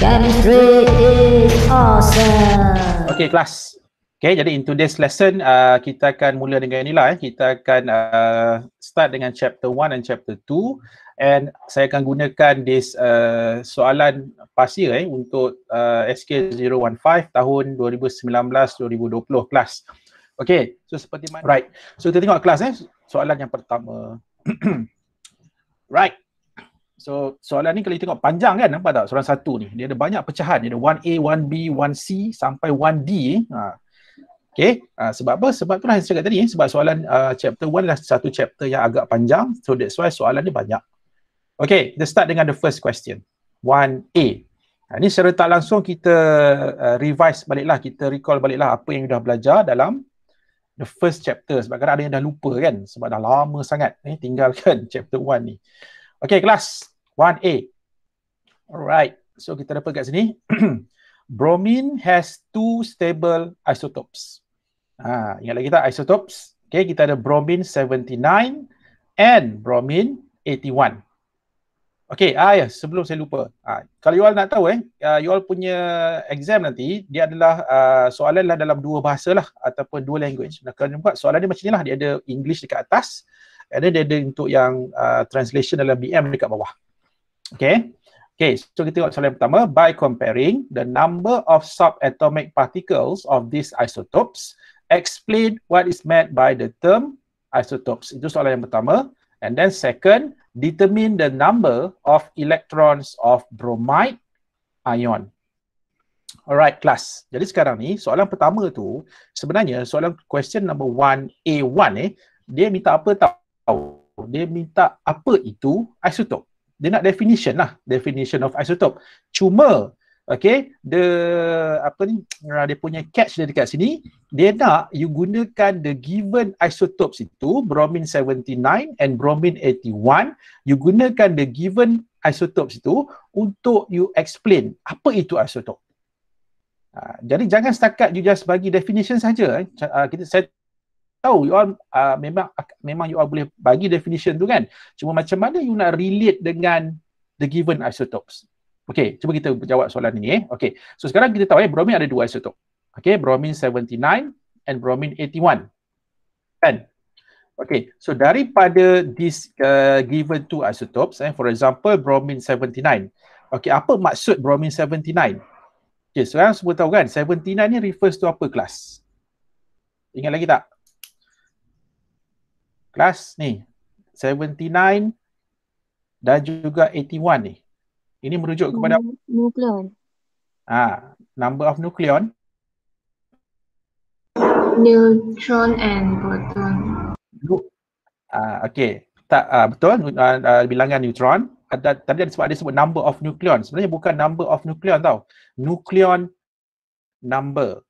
Chemistry is awesome. Okay, kelas. Okay, jadi in today's lesson, uh, kita akan mula dengan inilah. Eh. Kita akan uh, start dengan chapter 1 and chapter 2. And saya akan gunakan this uh, soalan pasir eh, untuk uh, SK015 tahun 2019-2020 kelas. Okay, so seperti mana? Right, so kita tengok kelas eh. Soalan yang pertama. right, So soalan ni kalau kita tengok panjang kan nampak tak soalan satu ni dia ada banyak pecahan dia ada 1A, 1B, 1C sampai 1D eh. Ha. Okay. Ha, sebab apa? Sebab tu lah yang saya cakap tadi eh. sebab soalan uh, chapter 1 adalah satu chapter yang agak panjang so that's why soalan dia banyak. Okay, kita start dengan the first question. 1A. Ha, ni secara tak langsung kita uh, revise baliklah, kita recall baliklah apa yang dah belajar dalam the first chapter sebab kadang ada yang dah lupa kan sebab dah lama sangat eh, tinggalkan chapter 1 ni. Okay kelas, 1A. Alright, so kita dapat kat sini. Bromine has two stable isotopes. Ha, ingat lagi tak isotopes? Okay, kita ada bromine 79 and bromine 81. Okay, ah, ya, sebelum saya lupa. Ha, kalau you all nak tahu eh, ah, you all punya exam nanti, dia adalah uh, soalan lah dalam dua bahasa lah ataupun dua language. Nah, kalau nampak soalan dia macam ni lah, dia ada English dekat atas and then dia ada untuk yang uh, translation dalam BM dekat bawah. Okay. Okay, so kita tengok soalan yang pertama. By comparing the number of subatomic particles of these isotopes, explain what is meant by the term isotopes. Itu soalan yang pertama. And then second, determine the number of electrons of bromide ion. Alright, class. Jadi sekarang ni, soalan pertama tu, sebenarnya soalan question number 1A1 eh, dia minta apa tahu? Dia minta apa itu isotop? dia nak definition lah definition of isotope cuma okay the apa ni ah, dia punya catch dia dekat sini dia nak you gunakan the given isotopes itu bromine 79 and bromine 81 you gunakan the given isotopes itu untuk you explain apa itu isotope Uh, jadi jangan setakat you just bagi definition saja. Uh, kita saya tahu you all uh, memang memang you all boleh bagi definition tu kan cuma macam mana you nak relate dengan the given isotopes okey cuba kita jawab soalan ini eh okey so sekarang kita tahu eh bromine ada dua isotop okey bromine 79 and bromine 81 kan okey so daripada this uh, given two isotopes eh for example bromine 79 okey apa maksud bromine 79 okey sekarang semua tahu kan 79 ni refers to apa kelas ingat lagi tak kelas ni 79 dan juga 81 ni. Ini merujuk kepada nukleon. Ah, number of nukleon. Neutron and proton. Nu- ah, ha, okey. Tak ha, betul uh, bilangan neutron. Ada, tadi ada sebab ada sebut number of nukleon. Sebenarnya bukan number of nukleon tau. Nukleon number.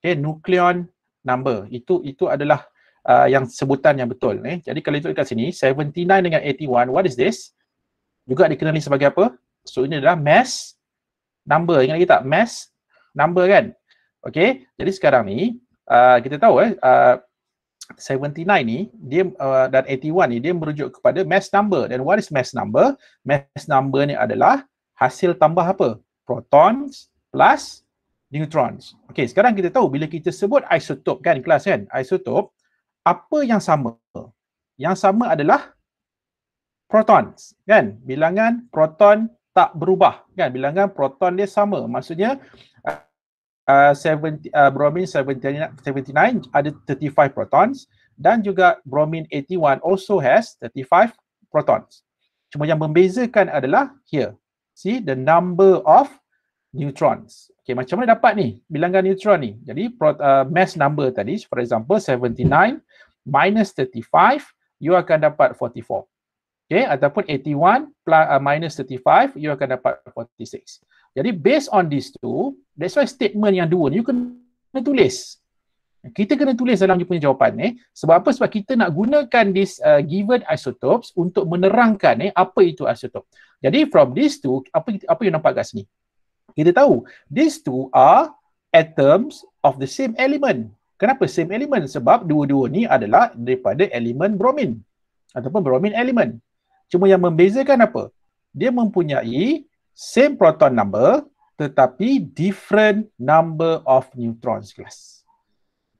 Okey, nukleon number. Itu itu adalah uh, yang sebutan yang betul eh. Jadi kalau itu dekat sini 79 dengan 81 what is this? Juga dikenali sebagai apa? So ini adalah mass number. Ingat lagi tak? Mass number kan? Okay, jadi sekarang ni uh, kita tahu eh uh, 79 ni dia uh, dan 81 ni dia merujuk kepada mass number. Dan what is mass number? Mass number ni adalah hasil tambah apa? Protons plus neutrons. Okay, sekarang kita tahu bila kita sebut isotop kan kelas kan? Isotop, apa yang sama? Yang sama adalah proton. kan? Bilangan proton tak berubah, kan? Bilangan proton dia sama. Maksudnya uh, 70, uh, bromine 79, 79 ada 35 protons dan juga bromine 81 also has 35 proton. Cuma yang membezakan adalah here. See, the number of neutrons. Okay, macam mana dapat ni bilangan neutron ni? Jadi uh, mass number tadi, for example 79 minus 35, you akan dapat 44. Okay, ataupun 81 plus, uh, minus 35, you akan dapat 46. Jadi based on these two, that's why statement yang dua ni, you kena tulis. Kita kena tulis dalam you punya jawapan ni. Eh. Sebab apa? Sebab kita nak gunakan this uh, given isotopes untuk menerangkan eh, apa itu isotop. Jadi from these two, apa apa yang nampak kat sini? kita tahu these two are atoms of the same element. Kenapa same element? Sebab dua-dua ni adalah daripada elemen bromin ataupun bromin element. Cuma yang membezakan apa? Dia mempunyai same proton number tetapi different number of neutrons kelas.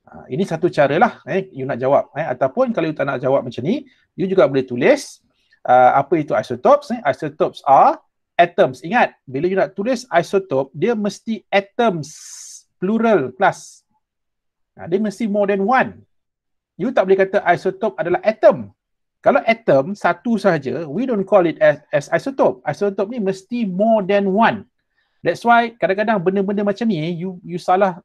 Ha, ini satu caralah eh, you nak jawab. Eh. Ataupun kalau you tak nak jawab macam ni, you juga boleh tulis uh, apa itu isotopes. Eh. Isotopes are atoms. Ingat, bila you nak tulis isotope, dia mesti atoms plural plus. Nah, dia mesti more than one. You tak boleh kata isotope adalah atom. Kalau atom satu sahaja, we don't call it as, as isotope. Isotope ni mesti more than one. That's why kadang-kadang benda-benda macam ni, you you salah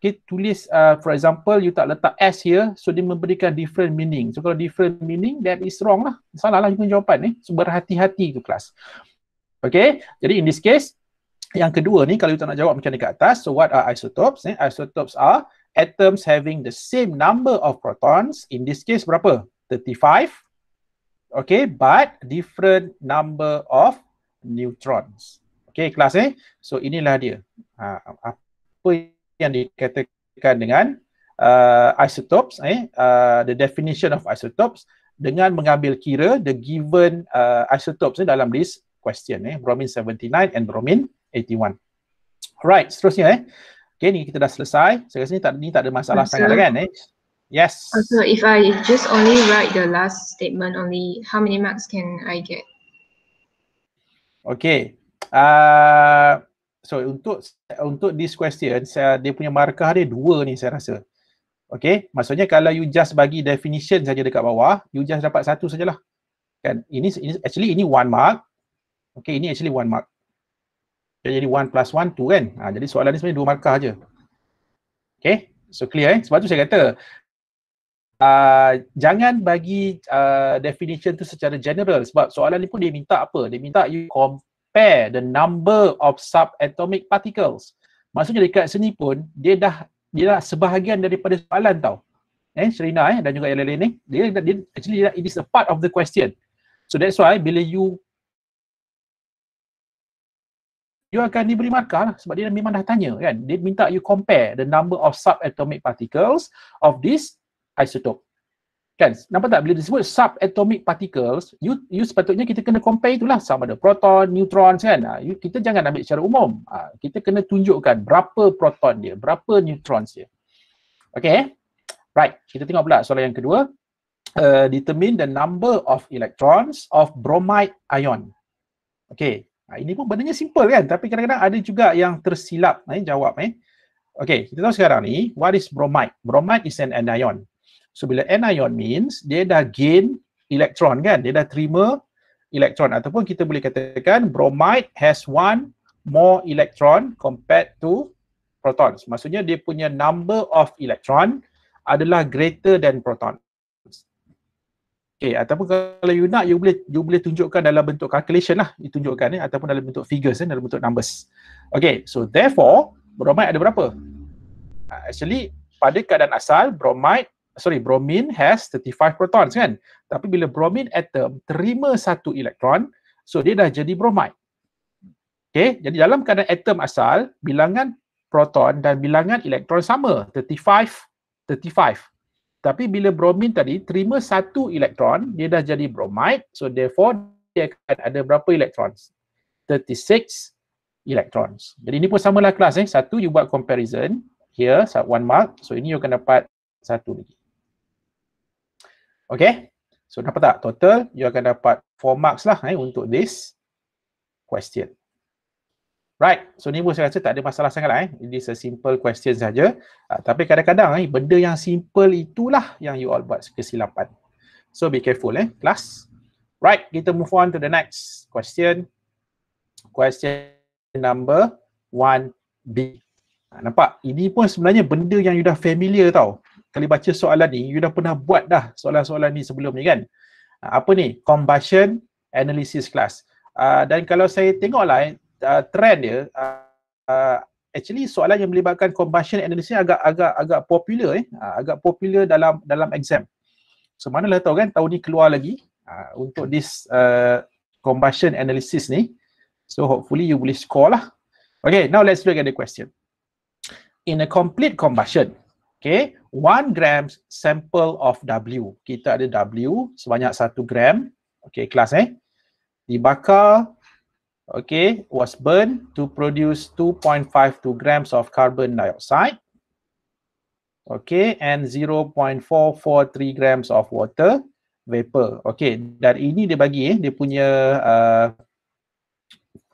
okay, tulis, uh, for example, you tak letak S here, so dia memberikan different meaning. So kalau different meaning, that is wrong lah. Salah lah jawapan ni. Eh? So berhati-hati tu kelas. Okay, jadi in this case, yang kedua ni kalau kita nak jawab macam ni kat atas, so what are isotopes? Eh? Isotopes are atoms having the same number of protons, in this case berapa? 35, okay, but different number of neutrons. Okay, kelas ni. Eh? So inilah dia. Ha, apa yang dikatakan dengan uh, isotopes, eh? uh, the definition of isotopes, dengan mengambil kira the given uh, isotopes eh, dalam list question eh bromine 79 and bromine 81 alright seterusnya eh okay ni kita dah selesai saya rasa ni tak ni tak ada masalah sangat kan eh yes so if i just only write the last statement only how many marks can i get Okay. Uh, so untuk untuk this question, saya, dia punya markah dia dua ni saya rasa. Okay. Maksudnya kalau you just bagi definition saja dekat bawah, you just dapat satu sajalah. Kan? Ini, ini actually ini one mark. Okay, ini actually one mark. Okay, jadi one plus one, two kan? Ha, jadi soalan ni sebenarnya dua markah je. Okay, so clear eh? Sebab tu saya kata, uh, jangan bagi uh, definition tu secara general sebab soalan ni pun dia minta apa? Dia minta you compare the number of subatomic particles. Maksudnya dekat sini pun, dia dah dia dah sebahagian daripada soalan tau. Eh, Serina eh, dan juga yang lain-lain ni. Dia, dia, actually, dia, it is a part of the question. So that's why bila you you akan diberi markah lah sebab dia memang dah tanya kan. Dia minta you compare the number of subatomic particles of this isotope. Kan? Nampak tak? Bila disebut subatomic particles, you, you sepatutnya kita kena compare itulah sama ada proton, neutron kan. Ah, you, kita jangan ambil secara umum. Ah, kita kena tunjukkan berapa proton dia, berapa neutron dia. Okay. Eh? Right. Kita tengok pula soalan yang kedua. Uh, determine the number of electrons of bromide ion. Okay, Ha, ini pun benarnya simple kan tapi kadang-kadang ada juga yang tersilap eh jawab eh Okay, kita tahu sekarang ni what is bromide bromide is an anion so bila anion means dia dah gain elektron kan dia dah terima elektron ataupun kita boleh katakan bromide has one more electron compared to protons maksudnya dia punya number of electron adalah greater than proton Okay, eh, ataupun kalau you nak, you boleh you boleh tunjukkan dalam bentuk calculation lah, you tunjukkan ni, eh, ataupun dalam bentuk figures ni, eh, dalam bentuk numbers. Okay, so therefore, bromide ada berapa? actually, pada keadaan asal, bromide, sorry, bromine has 35 protons kan? Tapi bila bromine atom terima satu elektron, so dia dah jadi bromide. Okay, jadi dalam keadaan atom asal, bilangan proton dan bilangan elektron sama, 35, 35. Tapi bila bromin tadi terima satu elektron, dia dah jadi bromide. So therefore, dia akan ada berapa elektron? 36 elektron. Jadi ini pun samalah kelas eh. Satu, you buat comparison. Here, sub one mark. So ini you akan dapat satu lagi. Okay. So dapat tak? Total, you akan dapat four marks lah eh, untuk this question. Right. So ni pun saya rasa tak ada masalah sangat lah eh. Ini a simple question saja. Uh, tapi kadang-kadang eh, benda yang simple itulah yang you all buat kesilapan. So be careful eh, class. Right, kita move on to the next question. Question number 1B. Ah, nampak? Ini pun sebenarnya benda yang you dah familiar tau. Kali baca soalan ni, you dah pernah buat dah soalan-soalan ni sebelum ni kan. Ah, apa ni? Combustion Analysis Class. Uh, dan kalau saya tengok lah eh, uh, trend dia uh, uh, actually soalan yang melibatkan combustion analysis agak agak agak popular eh uh, agak popular dalam dalam exam. So manalah tahu kan tahun ni keluar lagi uh, untuk this uh, combustion analysis ni. So hopefully you boleh score lah. Okay, now let's look at the question. In a complete combustion, okay, one gram sample of W. Kita ada W sebanyak satu gram. Okay, kelas eh. Dibakar okay, was burned to produce 2.52 grams of carbon dioxide, okay, and 0.443 grams of water vapor. Okay, dan ini dia bagi eh, dia punya uh,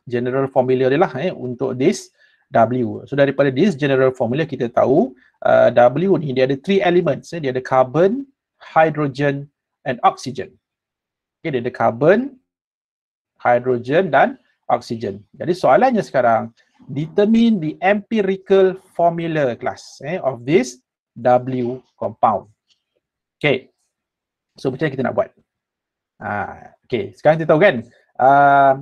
general formula dia lah eh, untuk this W. So daripada this general formula kita tahu uh, W ni dia ada three elements. Eh, dia ada carbon, hydrogen and oxygen. Okay, dia ada carbon, hydrogen dan oksigen. Jadi soalannya sekarang, determine the empirical formula class eh, of this W compound. Okay. So macam kita nak buat? Ha, okay, sekarang kita tahu kan, uh,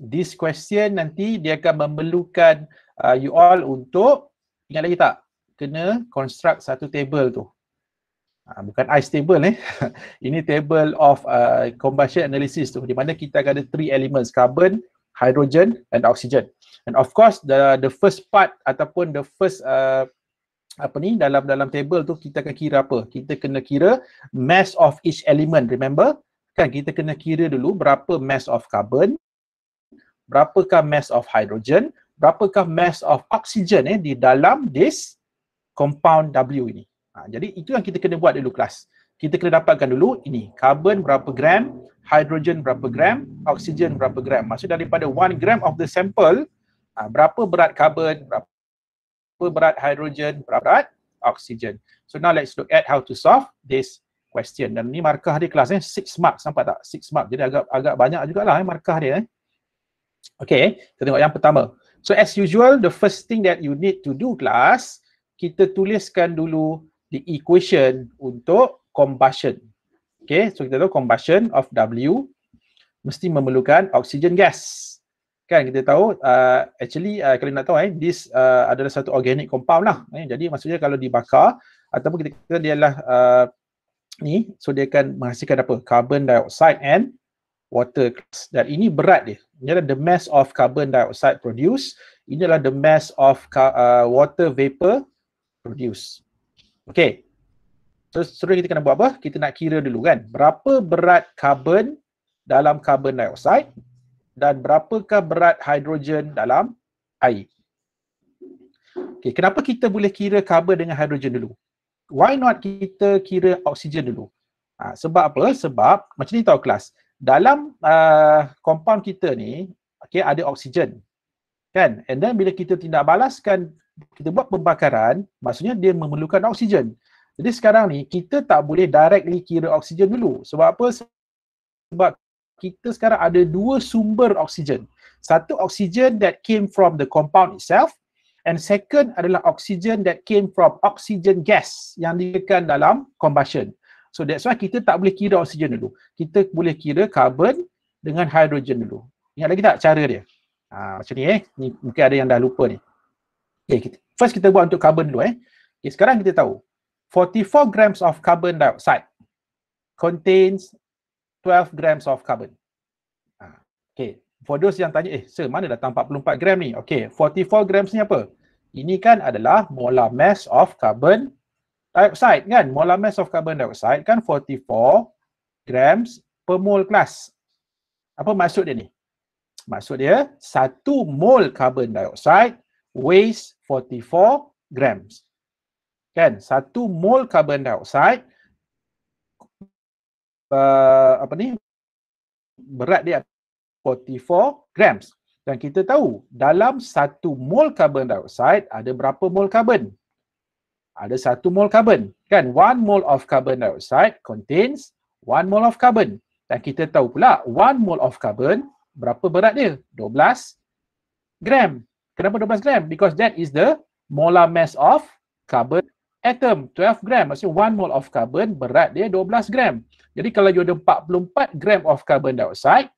this question nanti dia akan memerlukan uh, you all untuk, ingat lagi tak, kena construct satu table tu. Ha, bukan ice table eh. Ini table of uh, combustion analysis tu di mana kita akan ada three elements, carbon, hydrogen and oxygen. And of course the the first part ataupun the first uh, apa ni dalam dalam table tu kita akan kira apa? Kita kena kira mass of each element. Remember? Kan kita kena kira dulu berapa mass of carbon, berapakah mass of hydrogen, berapakah mass of oxygen eh di dalam this compound W ini. Ha, jadi itu yang kita kena buat dulu kelas kita kena dapatkan dulu ini carbon berapa gram, hydrogen berapa gram, oksigen berapa gram. Maksud daripada 1 gram of the sample, uh, berapa berat carbon, berapa berat hydrogen, berapa berat oksigen. So now let's look at how to solve this question. Dan ni markah dia kelas eh, 6 mark. Nampak tak? 6 mark. Jadi agak agak banyak jugalah eh, markah dia. Eh. Okay, kita tengok yang pertama. So as usual, the first thing that you need to do class, kita tuliskan dulu the equation untuk combustion. Okay, so kita tahu combustion of W mesti memerlukan oxygen gas. Kan kita tahu uh, actually uh, kalau nak tahu eh this uh, adalah satu organic compound lah. Eh, jadi maksudnya kalau dibakar ataupun kita kata dia adalah uh, ni so dia akan menghasilkan apa? Carbon dioxide and water gas. Dan ini berat dia. Ini adalah the mass of carbon dioxide produced. Ini adalah the mass of uh, water vapor produced. Okay, seterusnya kita kena buat apa? Kita nak kira dulu kan. Berapa berat karbon dalam karbon dioxide dan berapakah berat hidrogen dalam air. Okay, kenapa kita boleh kira karbon dengan hidrogen dulu? Why not kita kira oksigen dulu? Ha, sebab apa? Sebab macam ni tahu kelas. Dalam uh, compound kita ni okay, ada oksigen. Kan? And then bila kita tindak balaskan kita buat pembakaran, maksudnya dia memerlukan oksigen. Jadi sekarang ni kita tak boleh directly kira oksigen dulu. Sebab apa? Sebab kita sekarang ada dua sumber oksigen. Satu oksigen that came from the compound itself and second adalah oksigen that came from oxygen gas yang dikeluarkan dalam combustion. So that's why kita tak boleh kira oksigen dulu. Kita boleh kira carbon dengan hydrogen dulu. Ingat lagi tak cara dia? Ha, macam ni eh. Ni mungkin ada yang dah lupa ni. Okay, eh, kita, first kita buat untuk carbon dulu eh. Okay, sekarang kita tahu 44 grams of carbon dioxide contains 12 grams of carbon. Ah, okay, for those yang tanya, eh sir mana datang 44 gram ni? Okay, 44 grams ni apa? Ini kan adalah molar mass of carbon dioxide kan? Molar mass of carbon dioxide kan 44 grams per mole class. Apa maksud dia ni? Maksud dia, satu mole carbon dioxide weighs 44 grams kan satu mol carbon dioxide uh, apa ni berat dia 44 grams dan kita tahu dalam satu mol carbon dioxide ada berapa mol carbon ada satu mol carbon kan one mol of carbon dioxide contains one mol of carbon dan kita tahu pula one mol of carbon berapa berat dia 12 gram kenapa 12 gram because that is the molar mass of carbon atom 12 gram maksudnya 1 mole of carbon berat dia 12 gram. Jadi kalau you ada 44 gram of carbon dioxide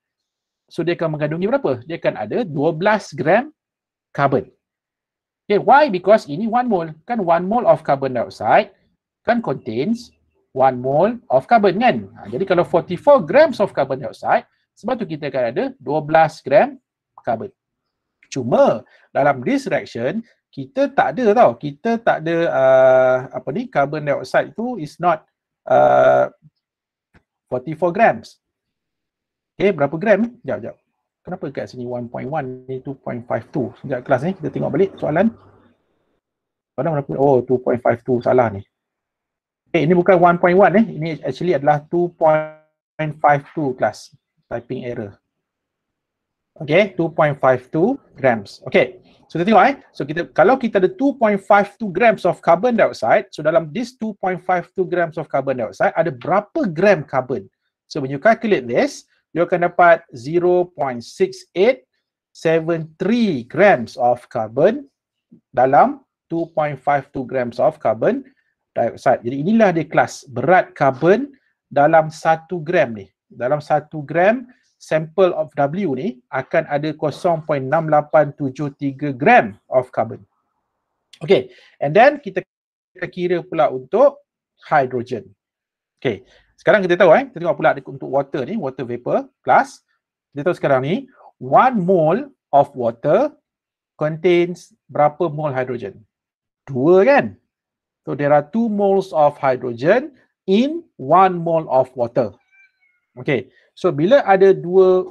so dia akan mengandungi berapa? Dia akan ada 12 gram carbon. Okay, why? Because ini 1 mole. Kan 1 mole of carbon dioxide kan contains 1 mole of carbon kan? Ha, jadi kalau 44 grams of carbon dioxide sebab tu kita akan ada 12 gram carbon. Cuma dalam this reaction kita tak ada tau kita tak ada uh, apa ni carbon dioxide tu is not uh, 44 grams okay berapa gram ni? sekejap sekejap kenapa kat sini 1.1 ni 2.52 sekejap kelas ni kita tengok balik soalan soalan berapa oh 2.52 salah ni okay eh, ini bukan 1.1 eh ini actually adalah 2.52 kelas typing error okay 2.52 grams okay So kita tengok eh. So kita kalau kita ada 2.52 grams of carbon dioxide, so dalam this 2.52 grams of carbon dioxide ada berapa gram carbon? So when you calculate this, you akan dapat 0.6873 grams of carbon dalam 2.52 grams of carbon dioxide. Jadi inilah dia kelas berat carbon dalam 1 gram ni. Dalam 1 gram sample of W ni akan ada 0.6873 gram of carbon. Okay, and then kita kira pula untuk hydrogen. Okay, sekarang kita tahu eh, kita tengok pula untuk water ni, water vapor plus, kita tahu sekarang ni, one mole of water contains berapa mole hydrogen? Dua kan? So there are two moles of hydrogen in one mole of water. Okay, So bila ada dua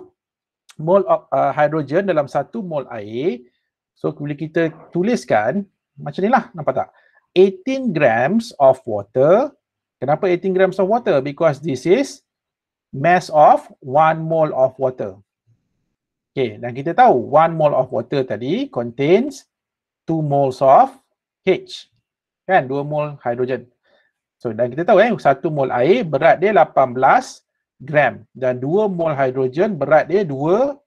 mol of uh, hidrogen dalam satu mol air, so bila kita tuliskan macam ni lah, nampak tak? 18 grams of water. Kenapa 18 grams of water? Because this is mass of one mole of water. Okay, dan kita tahu one mole of water tadi contains two moles of H. Kan, dua mol hidrogen. So, dan kita tahu eh, satu mole air berat dia 18 gram dan 2 mol hidrogen berat dia 2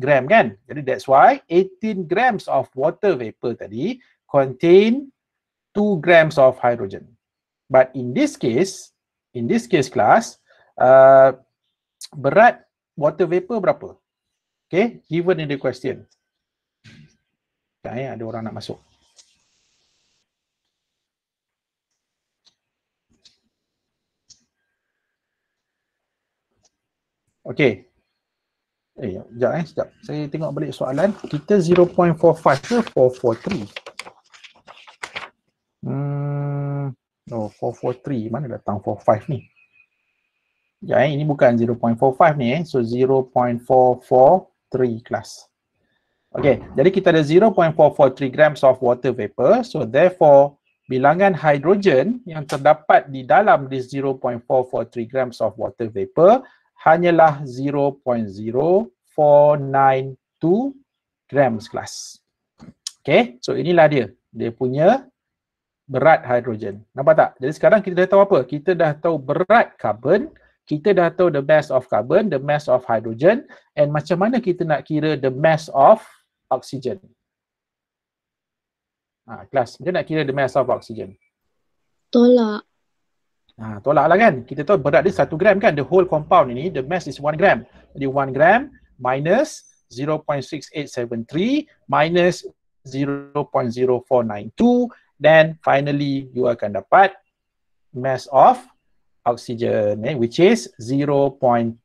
gram kan jadi that's why 18 grams of water vapor tadi contain 2 grams of hydrogen but in this case in this case class uh, berat water vapor berapa okay given in the question Okay, ada orang nak masuk Okay, Eh, ya, sekejap eh, sekejap. Saya tengok balik soalan. Kita 0.45 ke 443? Hmm, oh, 443. Mana datang 45 ni? Ya, eh, ini bukan 0.45 ni eh. So, 0.443 kelas. Okay, jadi kita ada 0.443 grams of water vapor. So, therefore, bilangan hidrogen yang terdapat di dalam this 0.443 grams of water vapor hanyalah 0.0492 gram sekelas. Okay, so inilah dia. Dia punya berat hidrogen. Nampak tak? Jadi sekarang kita dah tahu apa? Kita dah tahu berat karbon, kita dah tahu the mass of carbon, the mass of hydrogen and macam mana kita nak kira the mass of oxygen. Ha, kelas, dia nak kira the mass of oxygen. Tolak. Ha, tolak lah kan. Kita tahu berat dia 1 gram kan. The whole compound ini, the mass is 1 gram. Jadi 1 gram minus 0.6873 minus 0.0492 then finally you akan dapat mass of oxygen eh, which is 0.2635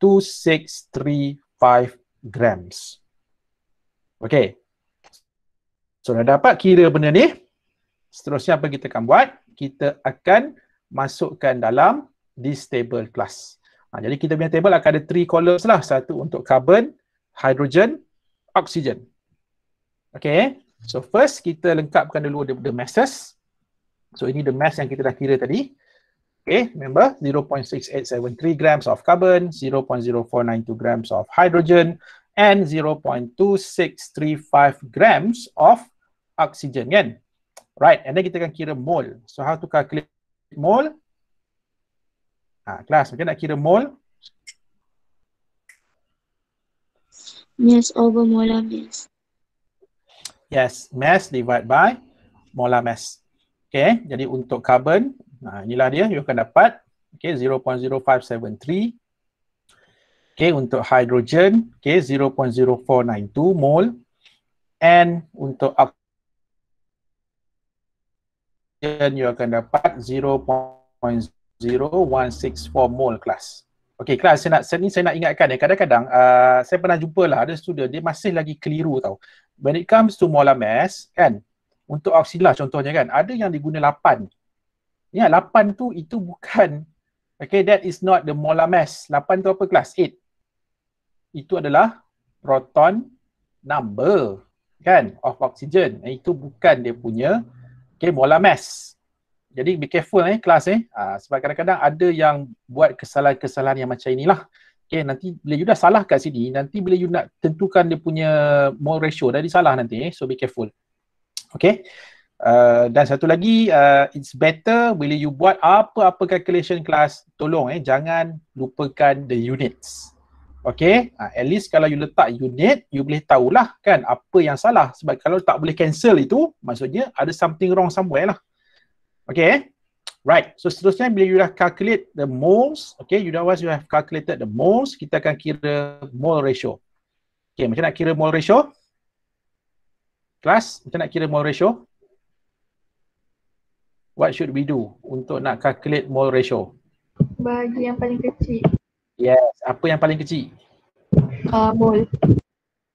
grams. Okay. So dah dapat kira benda ni. Seterusnya apa kita akan buat? Kita akan masukkan dalam this table class. Ha, jadi kita punya table akan ada three columns lah. Satu untuk carbon, hydrogen, oxygen. Okay. So first kita lengkapkan dulu the, the masses. So ini the mass yang kita dah kira tadi. Okay, remember 0.6873 grams of carbon, 0.0492 grams of hydrogen and 0.2635 grams of oxygen kan. Right, and then kita akan kira mole. So how to calculate mol ha, kelas macam nak kira mol mass over molar mass yes mass divided by molar mass okay jadi untuk carbon nah ha, inilah dia you akan dapat okay 0.0573 Okay, untuk hydrogen, okay, 0.0492 mol. And untuk oxygen, then you akan dapat 0.0164 mole class. Okay, kelas saya nak saya ni saya nak ingatkan ya. Kadang-kadang uh, saya pernah jumpa lah ada student dia masih lagi keliru tau. When it comes to molar mass kan untuk auxilla contohnya kan ada yang diguna 8. Ya, 8 tu itu bukan okay that is not the molar mass. 8 tu apa kelas? 8. Itu adalah proton number kan of oxygen. Itu bukan dia punya okay, bola mes. Jadi be careful eh kelas eh. Ha, sebab kadang-kadang ada yang buat kesalahan-kesalahan yang macam inilah. Okay, nanti bila you dah salah kat sini, nanti bila you nak tentukan dia punya mole ratio, dah salah nanti eh. So be careful. Okay. Uh, dan satu lagi, uh, it's better bila you buat apa-apa calculation kelas, tolong eh, jangan lupakan the units. Okay, uh, at least kalau you letak unit, you boleh tahulah kan apa yang salah. Sebab kalau tak boleh cancel itu, maksudnya ada something wrong somewhere lah. Okay, right. So seterusnya bila you dah calculate the moles, okay, you dah once you have calculated the moles, kita akan kira mole ratio. Okay, macam nak kira mole ratio? Kelas, macam nak kira mole ratio? What should we do untuk nak calculate mole ratio? Bagi yang paling kecil. Yes, apa yang paling kecil? Uh, mole.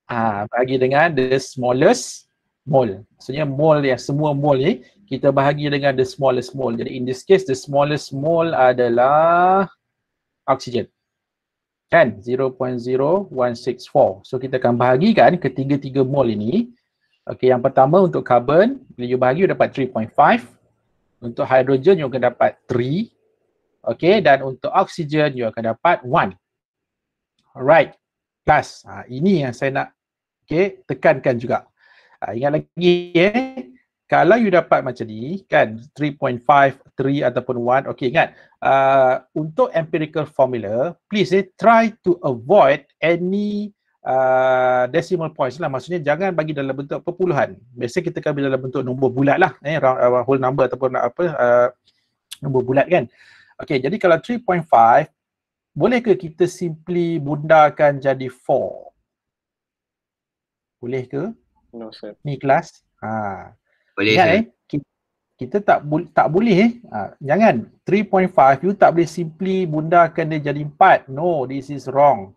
Ah, uh, bahagi dengan the smallest mole. Maksudnya mole yang semua mole ni kita bahagi dengan the smallest mole. Jadi in this case the smallest mole adalah oksigen. Kan? 0.0164. So kita akan bahagikan ketiga-tiga mole ini. Okey, yang pertama untuk carbon, bila you bahagi you dapat 3.5. Untuk hidrogen you akan dapat 3 Okay, dan untuk oksigen, you akan dapat one. Alright, plus. Ha, ini yang saya nak okay, tekankan juga. Ha, ingat lagi, eh, kalau you dapat macam ni, kan, 3.5, 3 ataupun 1, okay, ingat. Uh, untuk empirical formula, please eh, try to avoid any uh, decimal points lah. Maksudnya jangan bagi dalam bentuk perpuluhan. Biasa kita kan bila dalam bentuk nombor bulat lah, eh, round, uh, whole number ataupun apa, uh, nombor bulat kan. Okay, jadi kalau 3.5, boleh ke kita simply bundarkan jadi 4? Boleh ke? No, sir. Ni kelas? Ha. Boleh, Ingat, sir. Eh? Kita tak boleh, tak boleh eh. Ha. Jangan. 3.5, you tak boleh simply bundarkan dia jadi 4. No, this is wrong.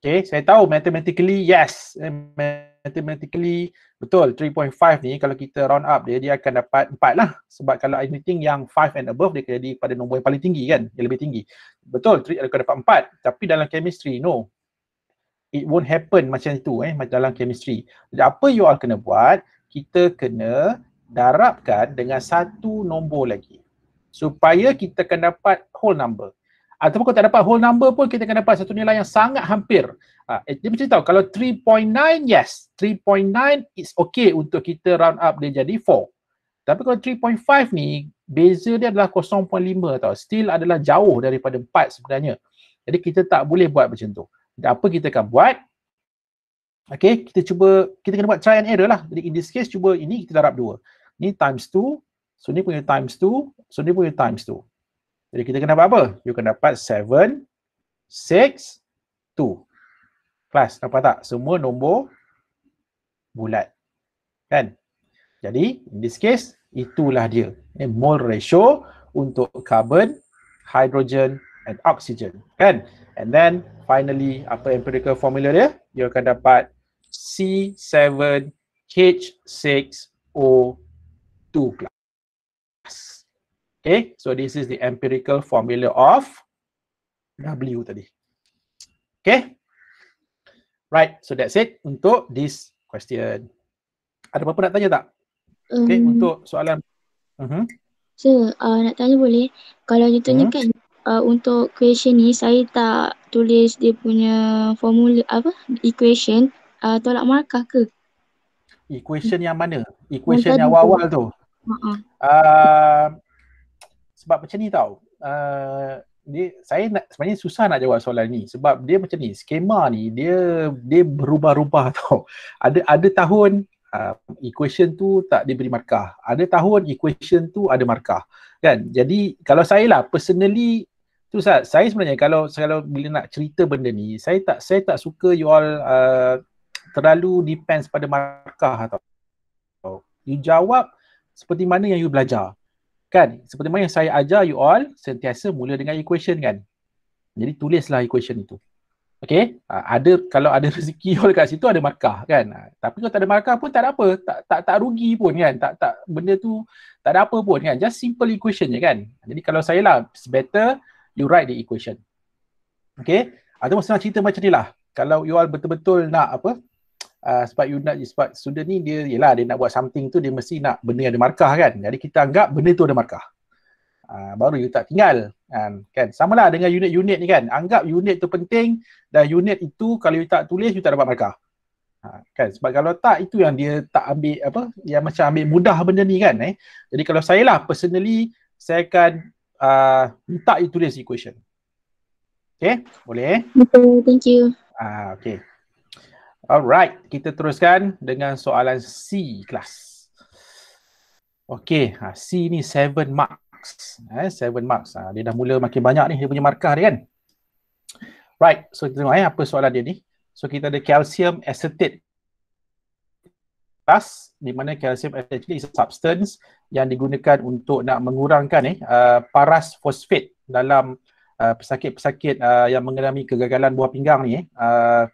Okay, saya tahu mathematically, yes. Eh, mathematically betul 3.5 ni kalau kita round up dia dia akan dapat 4 lah sebab kalau anything yang 5 and above dia di pada nombor yang paling tinggi kan yang lebih tinggi betul 3 akan dapat 4 tapi dalam chemistry no it won't happen macam itu eh macam dalam chemistry jadi apa you all kena buat kita kena darabkan dengan satu nombor lagi supaya kita akan dapat whole number ataupun kalau tak dapat whole number pun kita akan dapat satu nilai yang sangat hampir. Uh, dia macam tahu kalau 3.9 yes, 3.9 is okay untuk kita round up dia jadi 4. Tapi kalau 3.5 ni beza dia adalah 0.5 tau. Still adalah jauh daripada 4 sebenarnya. Jadi kita tak boleh buat macam tu. Dan apa kita akan buat? Okay, kita cuba, kita kena buat try and error lah. Jadi in this case, cuba ini kita darab dua. Ni times 2, so ni punya times 2, so ni punya times 2. Jadi kita kena dapat apa? You kena dapat 7, 6, 2. Kelas, nampak tak? Semua nombor bulat. Kan? Jadi, in this case, itulah dia. Ini eh, mole ratio untuk carbon, hydrogen and oxygen. Kan? And then, finally, apa empirical formula dia? You akan dapat C7H6O2 kelas. Okay, so this is the empirical formula of W tadi. Okay. Right, so that's it untuk this question. Ada apa-apa nak tanya tak? Um, okay, hmm. untuk soalan. Uh-huh. So, uh, nak tanya boleh. Kalau you tanya mm-hmm. kan, uh, untuk question ni saya tak tulis dia punya formula, apa? Equation, uh, tolak markah ke? Equation yang mana? Equation yang, yang awal-awal tu? Uh-huh. Uh, sebab macam ni tau uh, dia saya nak sebenarnya susah nak jawab soalan ni sebab dia macam ni skema ni dia dia berubah-ubah tau ada ada tahun uh, equation tu tak diberi markah ada tahun equation tu ada markah kan jadi kalau saya lah personally tu Ustaz, saya sebenarnya kalau kalau bila nak cerita benda ni saya tak saya tak suka you all uh, terlalu depends pada markah atau you jawab seperti mana yang you belajar kan seperti mana yang saya ajar you all sentiasa mula dengan equation kan jadi tulislah equation itu okey ha, ada kalau ada rezeki you all kat situ ada markah kan ha, tapi kalau tak ada markah pun tak ada apa tak tak tak rugi pun kan tak tak benda tu tak ada apa pun kan just simple equation je kan jadi kalau saya lah better you write the equation okey atau macam cerita macam ni lah kalau you all betul-betul nak apa uh, sebab you nak sebab student ni dia yalah dia nak buat something tu dia mesti nak benda yang ada markah kan jadi kita anggap benda tu ada markah uh, baru you tak tinggal kan, kan? Sama lah dengan unit-unit ni kan anggap unit tu penting dan unit itu kalau you tak tulis you tak dapat markah Ha, kan sebab kalau tak itu yang dia tak ambil apa yang macam ambil mudah benda ni kan eh jadi kalau saya lah personally saya akan uh, minta you tulis equation okay boleh eh thank you ah uh, okay Alright, kita teruskan dengan soalan C kelas. Okey, ha, C ni 7 marks. Eh, 7 marks. Ha, dia dah mula makin banyak ni, dia punya markah dia kan. Right, so kita tengok eh, apa soalan dia ni. So kita ada calcium acetate plus di mana calcium acetate is a substance yang digunakan untuk nak mengurangkan eh, uh, paras fosfat dalam uh, pesakit-pesakit uh, yang mengalami kegagalan buah pinggang ni eh. uh,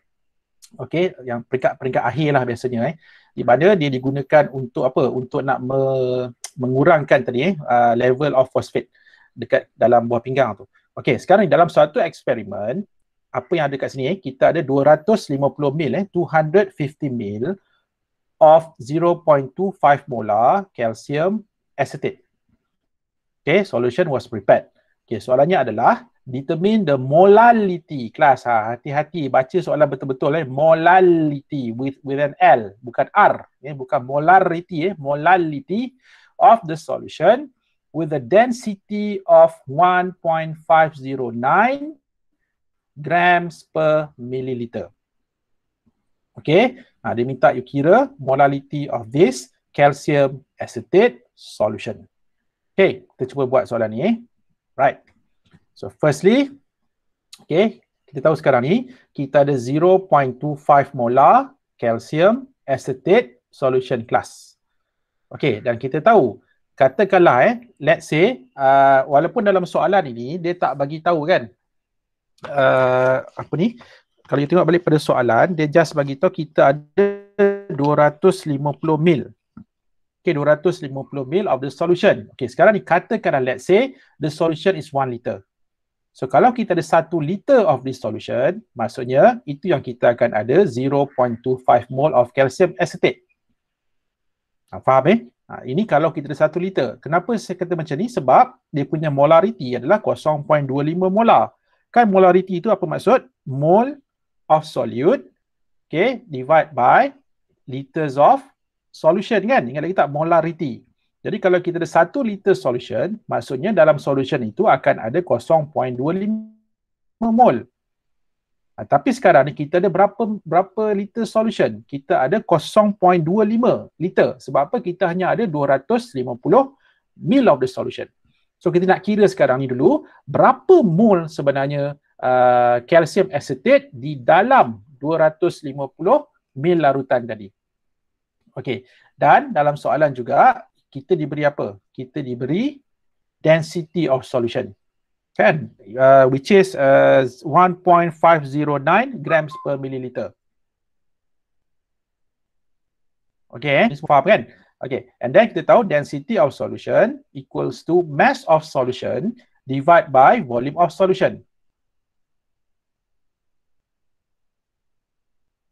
okey yang peringkat peringkat akhir lah biasanya eh di mana dia digunakan untuk apa untuk nak me- mengurangkan tadi eh uh, level of phosphate dekat dalam buah pinggang tu okey sekarang dalam suatu eksperimen apa yang ada kat sini eh kita ada 250 ml eh 250 mil of 0.25 molar calcium acetate okey solution was prepared okey soalannya adalah determine the molality kelas ha hati-hati baca soalan betul-betul eh molality with with an l bukan r eh bukan molarity eh molality of the solution with a density of 1.509 grams per milliliter Okay. ha dia minta you kira molality of this calcium acetate solution Okay, kita cuba buat soalan ni eh right So firstly, okay, kita tahu sekarang ni kita ada 0.25 molar calcium acetate solution class. Okay, dan kita tahu katakanlah eh let's say uh, walaupun dalam soalan ini dia tak bagi tahu kan uh, apa ni kalau kita tengok balik pada soalan dia just bagi tahu kita ada 250 mil okey 250 mil of the solution okey sekarang ni katakanlah let's say the solution is 1 liter So kalau kita ada satu liter of this solution, maksudnya itu yang kita akan ada 0.25 mol of calcium acetate. Ha, faham eh? Ha, ini kalau kita ada satu liter. Kenapa saya kata macam ni? Sebab dia punya molarity adalah 0.25 molar. Kan molarity itu apa maksud? Mole of solute okay, divide by liters of solution kan? Ingat lagi tak? Molarity. Jadi kalau kita ada satu liter solution, maksudnya dalam solution itu akan ada 0.25 mol. Ha, tapi sekarang ni kita ada berapa berapa liter solution? Kita ada 0.25 liter. Sebab apa? Kita hanya ada 250 mil of the solution. So kita nak kira sekarang ni dulu berapa mol sebenarnya uh, calcium acetate di dalam 250 mil larutan tadi. Okay, Dan dalam soalan juga kita diberi apa? Kita diberi density of solution. Kan? Uh, which is uh, 1.509 grams per milliliter. Okay, eh? Ini semua faham kan? Okay, and then kita tahu density of solution equals to mass of solution divide by volume of solution.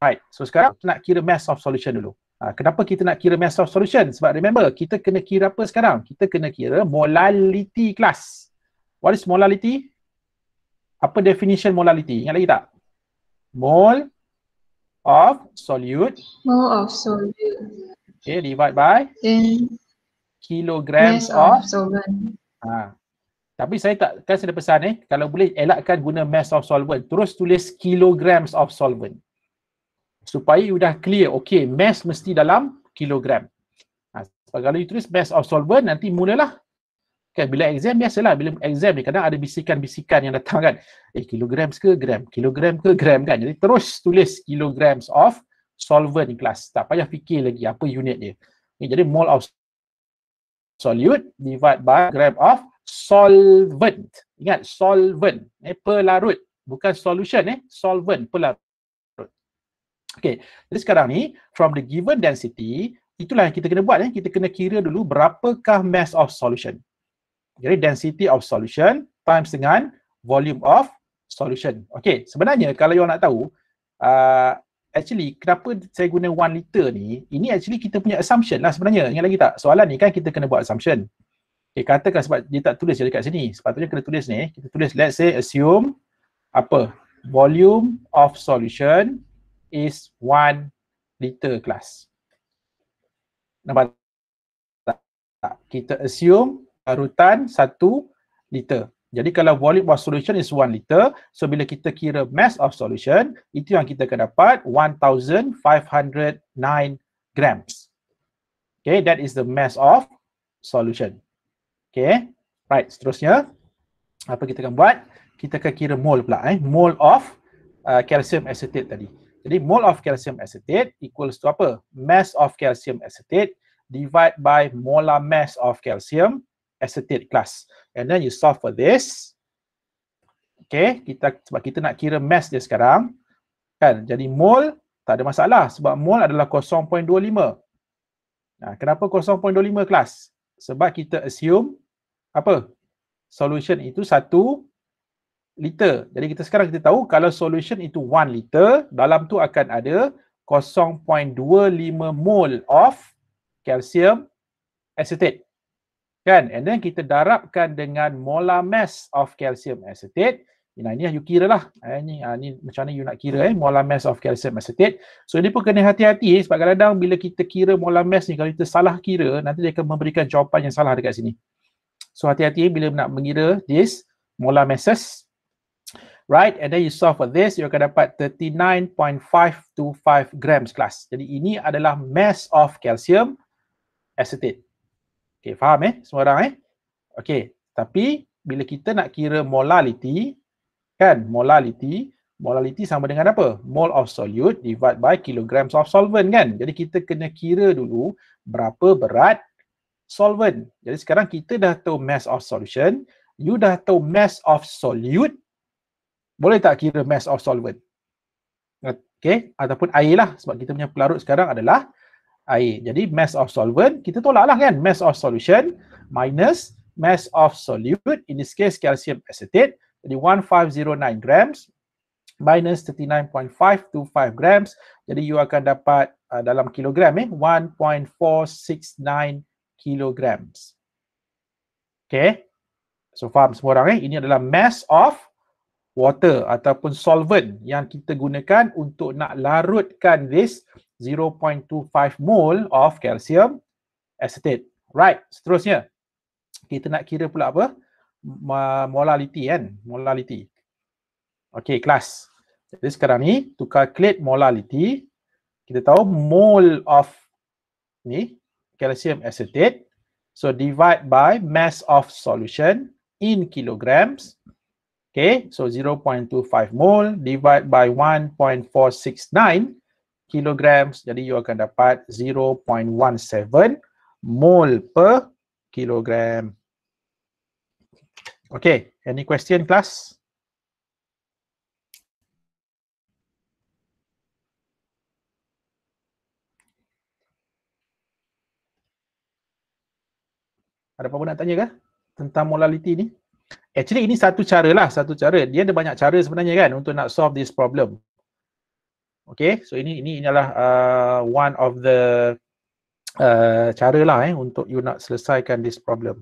Right, so sekarang kita nak kira mass of solution dulu. Ah, kenapa kita nak kira mass of solution? Sebab remember, kita kena kira apa sekarang? Kita kena kira molality class. What is molality? Apa definition molality? Ingat lagi tak? Mole of solute. Mole of solute. Okay, divide by? In kilograms of, of solvent. Ha. Tapi saya tak, kan saya dah pesan eh, kalau boleh elakkan guna mass of solvent. Terus tulis kilograms of solvent supaya you dah clear okay mass mesti dalam kilogram ha, kalau you tulis mass of solvent nanti mulalah kan bila exam biasalah bila exam ni kadang ada bisikan-bisikan yang datang kan eh kilogram ke gram kilogram ke gram kan jadi terus tulis kilograms of solvent kelas tak payah fikir lagi apa unit dia ni eh, jadi mole of solute divide by gram of solvent ingat solvent eh pelarut bukan solution eh solvent pelarut Okay, jadi sekarang ni from the given density, itulah yang kita kena buat ya. Kita kena kira dulu berapakah mass of solution. Jadi density of solution times dengan volume of solution. Okay, sebenarnya kalau you nak tahu, uh, actually kenapa saya guna 1 liter ni, ini actually kita punya assumption lah sebenarnya. Ingat lagi tak? Soalan ni kan kita kena buat assumption. Okay, katakan sebab dia tak tulis dekat sini. Sepatutnya kena tulis ni. Kita tulis let's say assume apa? Volume of solution is one liter glass. Nampak tak? tak. Kita assume larutan satu liter. Jadi kalau volume of solution is one liter, so bila kita kira mass of solution, itu yang kita akan dapat 1,509 grams. Okay, that is the mass of solution. Okay, right, seterusnya, apa kita akan buat? Kita akan kira mole pula, eh? mole of uh, calcium acetate tadi. Jadi mole of calcium acetate equals to apa? Mass of calcium acetate divide by molar mass of calcium acetate class. And then you solve for this. Okay, kita sebab kita nak kira mass dia sekarang. Kan? Jadi mole tak ada masalah sebab mole adalah 0.25. Nah, kenapa 0.25 kelas? Sebab kita assume apa? Solution itu satu liter. Jadi kita sekarang kita tahu kalau solution itu 1 liter, dalam tu akan ada 0.25 mol of calcium acetate. Kan? And then kita darabkan dengan molar mass of calcium acetate. Ini ini you kira lah. Eh, ini, ah, ini macam mana you nak kira eh molar mass of calcium acetate. So ini pun kena hati-hati eh, sebab kadang-kadang bila kita kira molar mass ni kalau kita salah kira nanti dia akan memberikan jawapan yang salah dekat sini. So hati-hati eh, bila nak mengira this molar masses right? And then you solve for this, you akan dapat 39.525 grams kelas. Jadi ini adalah mass of calcium acetate. Okay, faham eh? Semua orang eh? Okay, tapi bila kita nak kira molality, kan? Molality, molality sama dengan apa? Mole of solute divided by kilograms of solvent kan? Jadi kita kena kira dulu berapa berat solvent. Jadi sekarang kita dah tahu mass of solution, you dah tahu mass of solute, boleh tak kira mass of solvent? Okay, ataupun air lah sebab kita punya pelarut sekarang adalah air. Jadi mass of solvent, kita tolak lah kan mass of solution minus mass of solute, in this case calcium acetate, jadi 1509 grams minus 39.525 grams. Jadi you akan dapat uh, dalam kilogram eh, 1.469 kilograms. Okay, so faham semua orang eh, ini adalah mass of water ataupun solvent yang kita gunakan untuk nak larutkan this 0.25 mole of calcium acetate. Right, seterusnya. Kita nak kira pula apa? Molality kan? Molality. Okay, kelas. Jadi sekarang ni, to calculate molality, kita tahu mole of ni, calcium acetate. So divide by mass of solution in kilograms. Okay, so 0.25 mole divide by 1.469 kilograms. Jadi you akan dapat 0.17 mole per kilogram. Okay, any question class? Ada apa-apa nak tanya ke tentang molality ni? Actually ini satu cara lah, satu cara. Dia ada banyak cara sebenarnya kan untuk nak solve this problem. Okay, so ini ini inilah uh, one of the uh, cara lah eh, untuk you nak selesaikan this problem.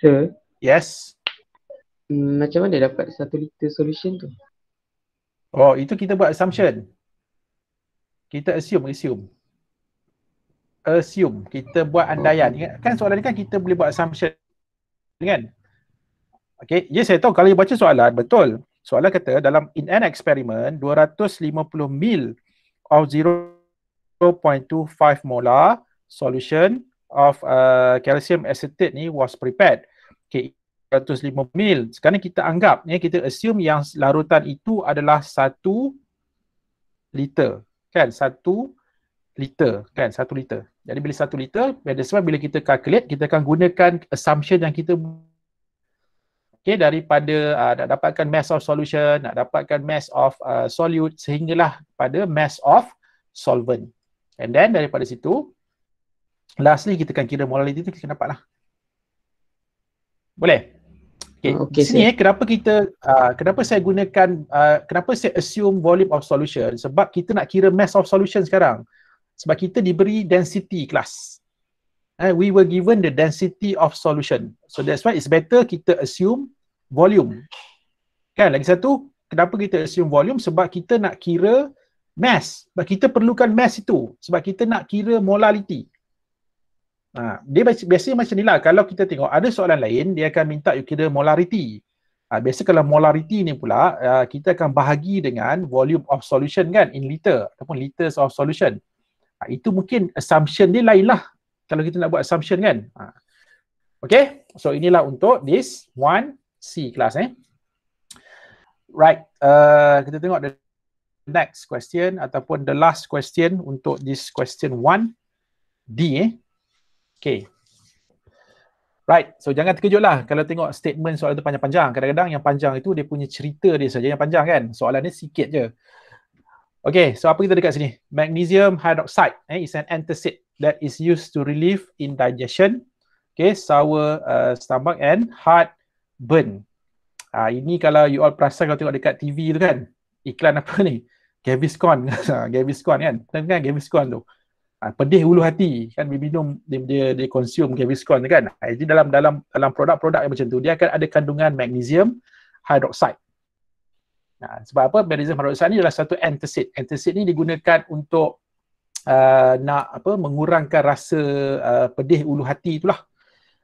Sir. Yes. Hmm, macam mana dapat satu liter solution tu? Oh, itu kita buat assumption. Hmm kita assume assume assume kita buat andaian kan soalan ni kan kita boleh buat assumption kan okay. ya yes, saya tahu kalau you baca soalan betul soalan kata dalam in an experiment 250 mil of 0.25 molar solution of uh, calcium acetate ni was prepared okey 150 mil sekarang kita anggap ya kita assume yang larutan itu adalah 1 liter kan satu liter kan satu liter jadi bila satu liter pada sebab bila kita calculate kita akan gunakan assumption yang kita okay, daripada uh, nak dapatkan mass of solution nak dapatkan mass of uh, solute sehinggalah pada mass of solvent and then daripada situ lastly kita akan kira molality tu kita lah boleh Okay. Uh, okay, sini eh, kenapa kita, uh, kenapa saya gunakan, uh, kenapa saya assume volume of solution? Sebab kita nak kira mass of solution sekarang. Sebab kita diberi density class. Eh, we were given the density of solution. So that's why it's better kita assume volume. Kan, lagi satu, kenapa kita assume volume? Sebab kita nak kira mass. Sebab kita perlukan mass itu. Sebab kita nak kira molality. Ha, dia biasanya macam ni lah. Kalau kita tengok ada soalan lain, dia akan minta you kira molarity. Ha, biasa kalau molarity ni pula, ha, kita akan bahagi dengan volume of solution kan in liter ataupun liters of solution. Ha, itu mungkin assumption dia lain lah kalau kita nak buat assumption kan. Ha. Okay, so inilah untuk this 1C class eh. Right, uh, kita tengok the next question ataupun the last question untuk this question 1D eh. Okay. Right. So jangan terkejutlah kalau tengok statement soalan tu panjang-panjang. Kadang-kadang yang panjang itu dia punya cerita dia saja yang panjang kan. Soalan dia sikit je. Okay. So apa kita dekat sini? Magnesium hydroxide. Eh, is an antacid that is used to relieve indigestion. Okay. Sour uh, stomach and heart burn. Ah uh, ini kalau you all perasan kalau tengok dekat TV tu kan. Iklan apa ni? Gaviscon. Gaviscon kan. Tengok kan Gaviscon tu. Ha, pedih ulu hati kan dia minum dia dia, dia consume Gaviscon kan. Ha, jadi dalam dalam dalam produk-produk yang macam tu dia akan ada kandungan magnesium hydroxide. Ha, sebab apa? Magnesium hydroxide ni adalah satu antacid. Antacid ni digunakan untuk uh, nak apa mengurangkan rasa uh, pedih ulu hati itulah.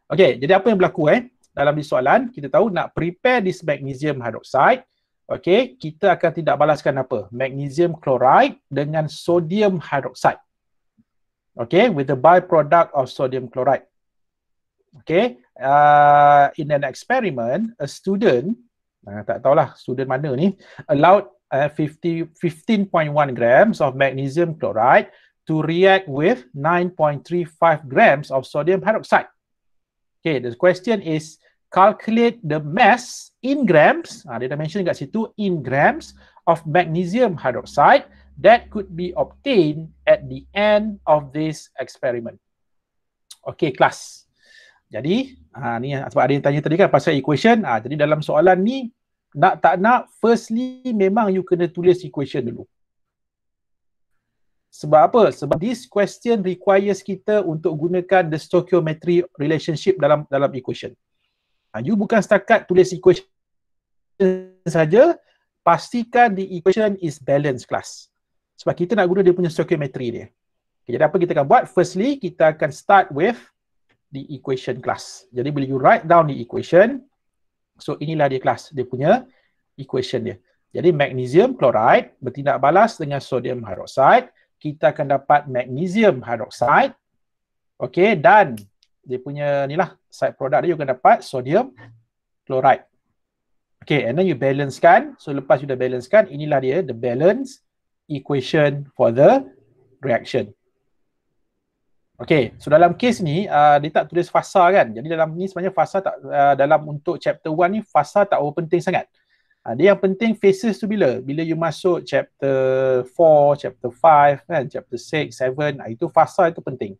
Okey, jadi apa yang berlaku eh? Dalam ni soalan kita tahu nak prepare this magnesium hydroxide Okey, kita akan tidak balaskan apa? Magnesium chloride dengan sodium hydroxide okay, with the byproduct of sodium chloride. Okay, uh, in an experiment, a student, uh, tak tahulah student mana ni, allowed uh, 15.1 grams of magnesium chloride to react with 9.35 grams of sodium hydroxide. Okay, the question is, calculate the mass in grams, uh, dia dah mention kat situ, in grams of magnesium hydroxide that could be obtained at the end of this experiment. Okay, class. Jadi, ha, ni sebab ada yang tanya tadi kan pasal equation. Ha, jadi dalam soalan ni, nak tak nak, firstly memang you kena tulis equation dulu. Sebab apa? Sebab this question requires kita untuk gunakan the stoichiometry relationship dalam dalam equation. Ha, you bukan setakat tulis equation saja, pastikan the equation is balanced class sebab kita nak guna dia punya stoichiometry dia. Okay, jadi apa kita akan buat? Firstly, kita akan start with the equation class. Jadi bila you write down the equation, so inilah dia class, dia punya equation dia. Jadi magnesium chloride bertindak balas dengan sodium hydroxide, kita akan dapat magnesium hydroxide. Okay, dan dia punya ni lah side product dia, juga dapat sodium chloride. Okay, and then you balancekan. So lepas sudah balancekan, inilah dia the balance equation for the reaction. Okay, so dalam kes ni uh, dia tak tulis fasa kan. Jadi dalam ni sebenarnya fasa tak uh, dalam untuk chapter 1 ni fasa tak over penting sangat. Uh, dia yang penting phases tu bila? Bila you masuk chapter 4, chapter 5 kan, chapter 6, 7, uh, itu fasa itu penting.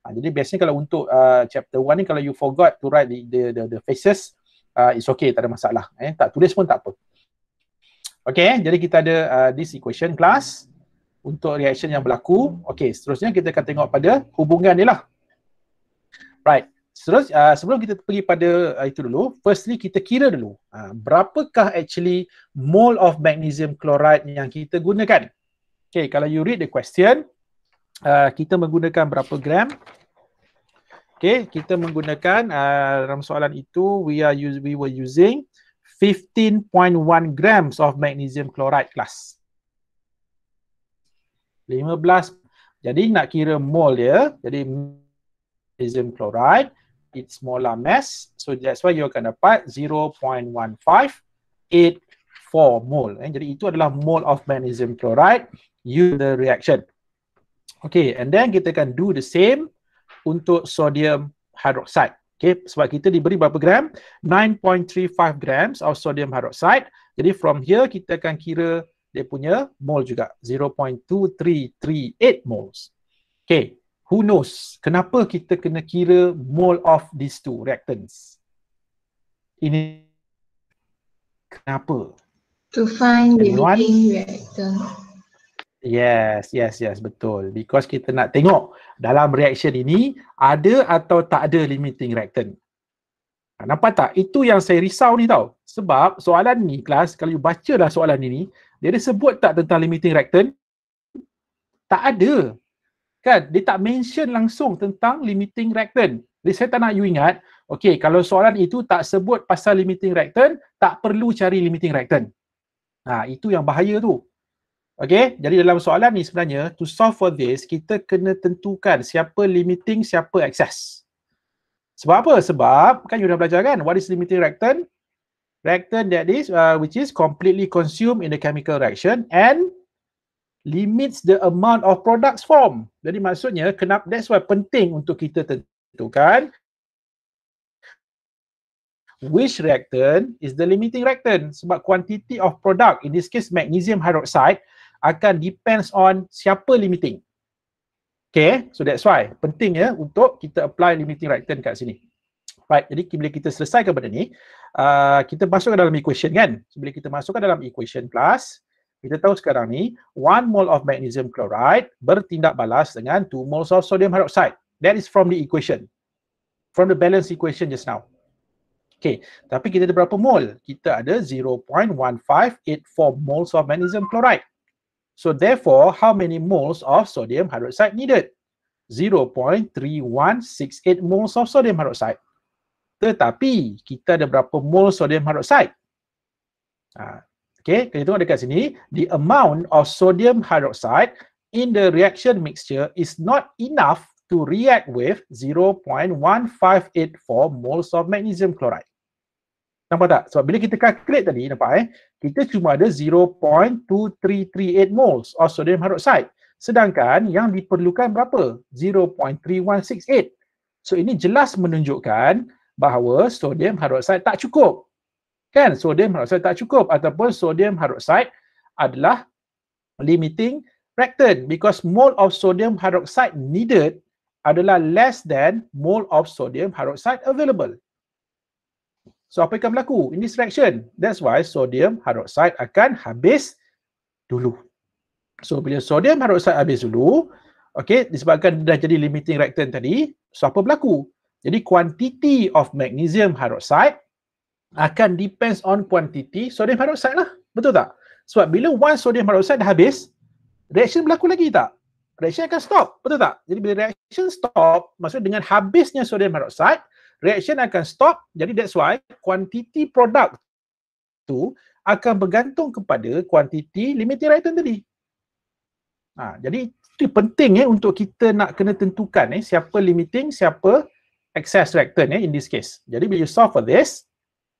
Uh, jadi biasanya kalau untuk uh, chapter 1 ni kalau you forgot to write the the the, the phases uh, it's okay tak ada masalah. Eh tak tulis pun tak apa. Okay, jadi kita ada uh, this equation class untuk reaction yang berlaku. Okay, seterusnya kita akan tengok pada hubungan ni lah. Right, Terus, uh, sebelum kita pergi pada uh, itu dulu, firstly kita kira dulu uh, berapakah actually mole of magnesium chloride yang kita gunakan. Okay, kalau you read the question, uh, kita menggunakan berapa gram? Okay, kita menggunakan uh, dalam soalan itu we are use, we were using 15.1 grams of magnesium chloride kelas. 15. Jadi nak kira mole dia, jadi magnesium chloride it's molar mass. So that's why you akan dapat 0.1584 mole. Eh. Jadi itu adalah mole of magnesium chloride You the reaction. Okay, and then kita akan do the same untuk sodium hydroxide. Okay, sebab kita diberi berapa gram? 9.35 grams of sodium hydroxide. Jadi from here kita akan kira dia punya mole juga. 0.2338 moles. Okay, who knows kenapa kita kena kira mole of these two reactants? Ini kenapa? To find the reactant. Yes, yes, yes, betul. Because kita nak tengok dalam reaction ini ada atau tak ada limiting reactant. Kenapa ah, tak? Itu yang saya risau ni tau. Sebab soalan ni kelas, kalau you baca dah soalan ini, dia ada sebut tak tentang limiting reactant? Tak ada. Kan? Dia tak mention langsung tentang limiting reactant. Jadi saya tak nak you ingat, okay, kalau soalan itu tak sebut pasal limiting reactant, tak perlu cari limiting reactant. Nah, itu yang bahaya tu. Okay, jadi dalam soalan ni sebenarnya to solve for this kita kena tentukan siapa limiting siapa access. Sebab apa? Sebab kan you dah belajar kan what is limiting reactant? Reactant that is uh, which is completely consumed in the chemical reaction and limits the amount of products form. Jadi maksudnya kenapa that's why penting untuk kita tentukan which reactant is the limiting reactant sebab quantity of product in this case magnesium hydroxide akan depends on siapa limiting. Okay, so that's why penting ya untuk kita apply limiting right turn kat sini. Right, jadi bila kita selesaikan benda ni, uh, kita masukkan dalam equation kan. So, bila kita masukkan dalam equation plus, kita tahu sekarang ni, 1 mole of magnesium chloride bertindak balas dengan 2 moles of sodium hydroxide. That is from the equation. From the balance equation just now. Okay, tapi kita ada berapa mole? Kita ada 0.1584 moles of magnesium chloride. So therefore, how many moles of sodium hydroxide needed? 0.3168 moles of sodium hydroxide. Tetapi, kita ada berapa mole sodium hydroxide? Ha, okay, kita tengok dekat sini. The amount of sodium hydroxide in the reaction mixture is not enough to react with 0.1584 moles of magnesium chloride. Nampak tak? Sebab bila kita calculate tadi, nampak eh? kita cuma ada 0.2338 moles of sodium hydroxide. Sedangkan yang diperlukan berapa? 0.3168. So ini jelas menunjukkan bahawa sodium hydroxide tak cukup. Kan? Sodium hydroxide tak cukup ataupun sodium hydroxide adalah limiting reactant because mole of sodium hydroxide needed adalah less than mole of sodium hydroxide available. So apa yang akan berlaku? in this reaction. That's why sodium hydroxide akan habis dulu. So bila sodium hydroxide habis dulu, okay, disebabkan dia dah jadi limiting reactant tadi, so apa berlaku? Jadi quantity of magnesium hydroxide akan depends on quantity sodium hydroxide lah. Betul tak? Sebab bila one sodium hydroxide dah habis, reaction berlaku lagi tak? Reaction akan stop. Betul tak? Jadi bila reaction stop, maksudnya dengan habisnya sodium hydroxide, reaction akan stop jadi that's why quantity product tu akan bergantung kepada quantity limiting item tadi ha, jadi itu penting eh untuk kita nak kena tentukan eh siapa limiting siapa excess reactant eh in this case jadi bila you solve for this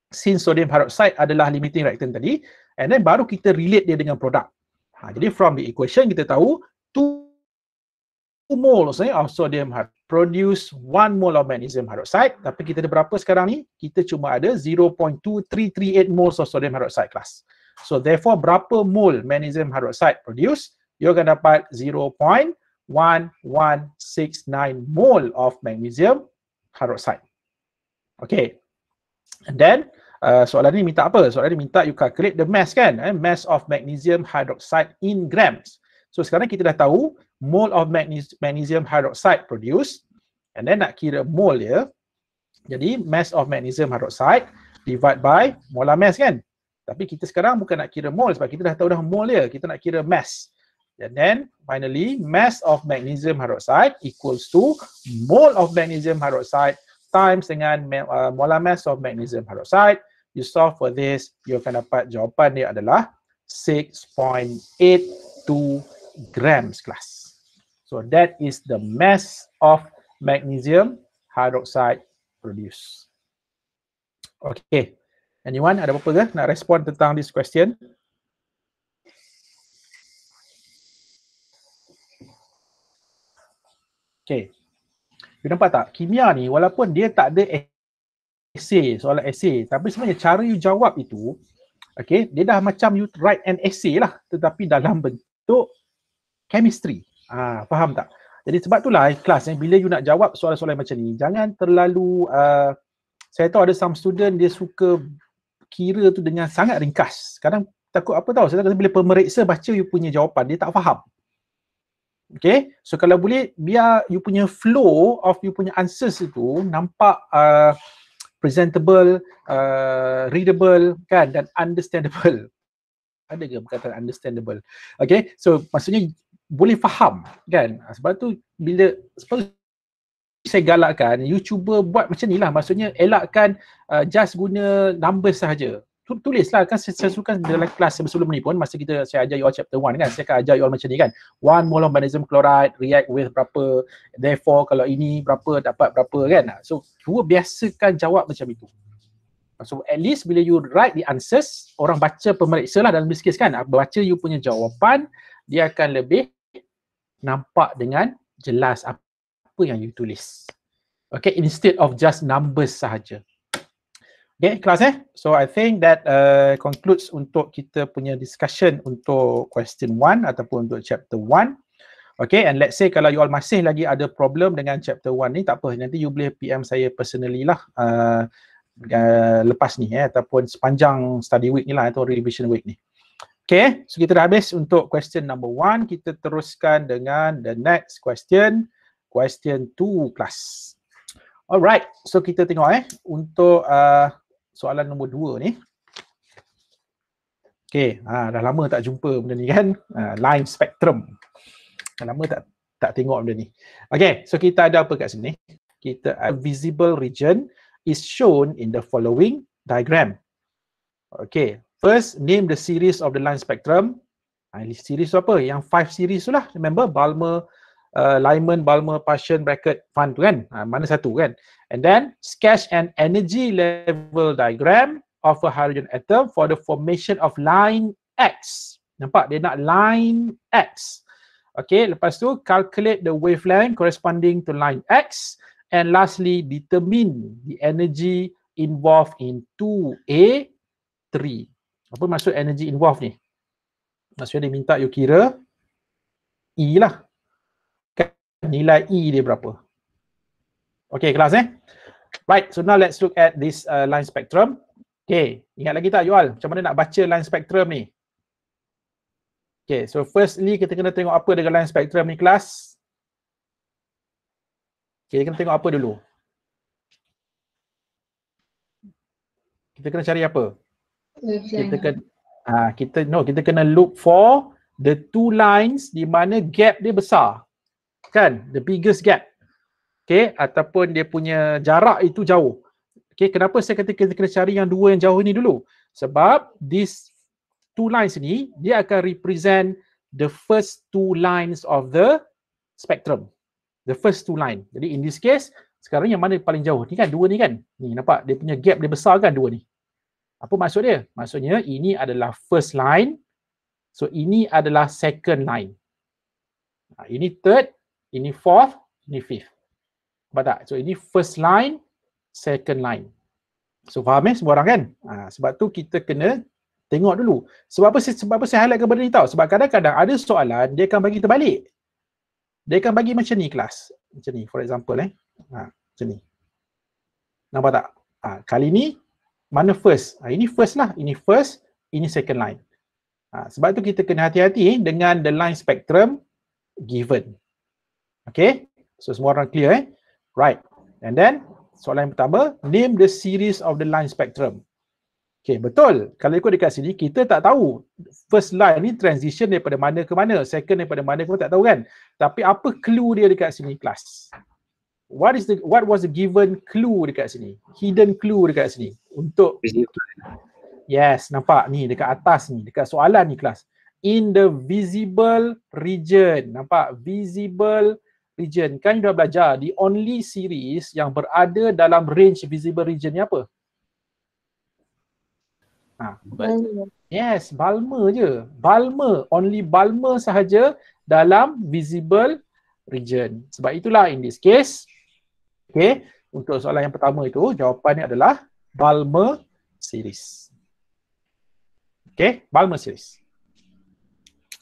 since sodium hydroxide adalah limiting reactant tadi and then baru kita relate dia dengan product ha, jadi from the equation kita tahu two moles eh, of sodium hydroxide produce one mole of magnesium hydroxide tapi kita ada berapa sekarang ni? Kita cuma ada 0.2338 moles of sodium hydroxide kelas. So therefore berapa mole magnesium hydroxide produce? You akan dapat 0.1169 mole of magnesium hydroxide. Okay. And then uh, soalan ni minta apa? Soalan ni minta you calculate the mass kan? Eh? Mass of magnesium hydroxide in grams. So sekarang kita dah tahu mole of magnesium hydroxide produced and then nak kira mole dia jadi mass of magnesium hydroxide divide by molar mass kan tapi kita sekarang bukan nak kira mole sebab kita dah tahu dah mole dia kita nak kira mass and then finally mass of magnesium hydroxide equals to mole of magnesium hydroxide times dengan uh, molar mass of magnesium hydroxide you solve for this you akan dapat jawapan dia adalah 6.82 grams class So that is the mass of magnesium hydroxide produced. Okay. Anyone ada apa-apa ke nak respon tentang this question? Okay. You nampak tak? Kimia ni walaupun dia tak ada essay, soalan essay, tapi sebenarnya cara you jawab itu, okay, dia dah macam you write an essay lah tetapi dalam bentuk chemistry. Ha, faham tak? Jadi sebab tu lah eh, kelas ni eh, bila you nak jawab soalan-soalan macam ni jangan terlalu uh, saya tahu ada some student dia suka kira tu dengan sangat ringkas. Kadang takut apa tahu saya kata bila pemeriksa baca you punya jawapan dia tak faham. Okay, so kalau boleh biar you punya flow of you punya answers itu nampak uh, presentable, uh, readable kan dan understandable. Ada ke perkataan understandable? Okay, so maksudnya boleh faham kan ah, sebab tu bila sebab saya galakkan you cuba buat macam ni lah maksudnya elakkan uh, just guna numbers sahaja tulislah kan saya, saya suka dalam kelas sebelum ni pun masa kita saya ajar you all chapter 1 kan saya akan ajar you all macam ni kan one mole of magnesium chloride react with berapa therefore kalau ini berapa dapat berapa kan ah, so cuba biasakan jawab macam itu so at least bila you write the answers orang baca pemeriksa lah dalam bisnes kan baca you punya jawapan dia akan lebih nampak dengan jelas apa yang you tulis. Okay, instead of just numbers sahaja. Okay, kelas eh. So I think that uh, concludes untuk kita punya discussion untuk question one ataupun untuk chapter one. Okay, and let's say kalau you all masih lagi ada problem dengan chapter one ni, tak apa. Nanti you boleh PM saya personally lah uh, uh, lepas ni eh, ataupun sepanjang study week ni lah atau revision week ni. Okay, so kita dah habis untuk question number one. Kita teruskan dengan the next question. Question two plus. Alright, so kita tengok eh. Untuk uh, soalan nombor dua ni. Okay, ha, dah lama tak jumpa benda ni kan. Uh, line spectrum. Dah lama tak tak tengok benda ni. Okay, so kita ada apa kat sini? Kita uh, visible region is shown in the following diagram. Okay, First, name the series of the line spectrum. Uh, series apa? Yang five series tu lah. Remember, Balmer, uh, Lyman, Balmer, Passion, Bracket, Fun tu kan? Uh, mana satu kan? And then, sketch an energy level diagram of a hydrogen atom for the formation of line X. Nampak? Dia nak line X. Okay, lepas tu, calculate the wavelength corresponding to line X. And lastly, determine the energy involved in 2A 3 apa maksud energy involved ni? Maksudnya dia minta you kira E lah. Kan nilai E dia berapa. Okay kelas eh. Right, so now let's look at this uh, line spectrum. Okay, ingat lagi tak you all? Macam mana nak baca line spectrum ni? Okay, so firstly kita kena tengok apa dengan line spectrum ni kelas. Okay, kita kena tengok apa dulu. Kita kena cari apa? kita kena uh, kita no kita kena look for the two lines di mana gap dia besar kan the biggest gap okay ataupun dia punya jarak itu jauh okay kenapa saya kata kita kena cari yang dua yang jauh ni dulu sebab this two lines ni dia akan represent the first two lines of the spectrum the first two line jadi in this case sekarang yang mana paling jauh ni kan dua ni kan ni nampak dia punya gap dia besar kan dua ni apa maksud dia? Maksudnya ini adalah first line. So ini adalah second line. Nah, ini third, ini fourth, ini fifth. Nampak tak? So ini first line, second line. So faham eh semua orang kan? Ha, sebab tu kita kena tengok dulu. Sebab apa, sebab apa saya highlightkan benda ni tau? Sebab kadang-kadang ada soalan dia akan bagi terbalik. Dia akan bagi macam ni kelas. Macam ni for example eh. Ha, macam ni. Nampak tak? Ha, kali ni mana first? Ha, ini first lah, ini first, ini second line. Ha, sebab tu kita kena hati-hati eh, dengan the line spectrum given. Okay, so semua orang clear eh? Right, and then soalan yang pertama, name the series of the line spectrum. Okay, betul. Kalau ikut dekat sini, kita tak tahu first line ni transition daripada mana ke mana, second daripada mana ke mana, tak tahu kan? Tapi apa clue dia dekat sini, Class. What is the what was the given clue dekat sini? Hidden clue dekat sini untuk Yes, nampak ni dekat atas ni, dekat soalan ni kelas. In the visible region, nampak visible region. Kan you dah belajar the only series yang berada dalam range visible region ni apa? Ha. Yes, Balma je. Balma, only Balma sahaja dalam visible region. Sebab itulah in this case, okay, untuk soalan yang pertama itu, jawapannya adalah Balma series. Okay, Balma series.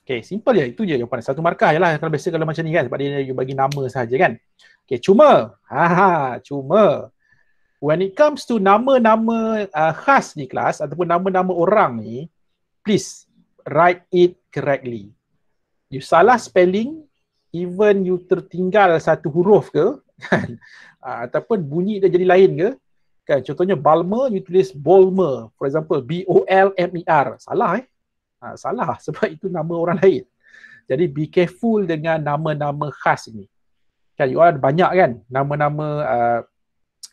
Okay, simple je. Itu je jawapan. Satu markah je lah. Kalau biasa kalau macam ni kan. Sebab dia, dia bagi nama sahaja kan. Okay, cuma. Haha, cuma. When it comes to nama-nama uh, khas di kelas ataupun nama-nama orang ni, please write it correctly. You salah spelling, even you tertinggal satu huruf ke, uh, ataupun bunyi dia jadi lain ke, Kan, contohnya Balmer, you tulis Bolmer. For example, B-O-L-M-E-R. Salah eh. Ha, salah sebab itu nama orang lain. Jadi be careful dengan nama-nama khas ini. Kan, you all ada banyak kan nama-nama uh,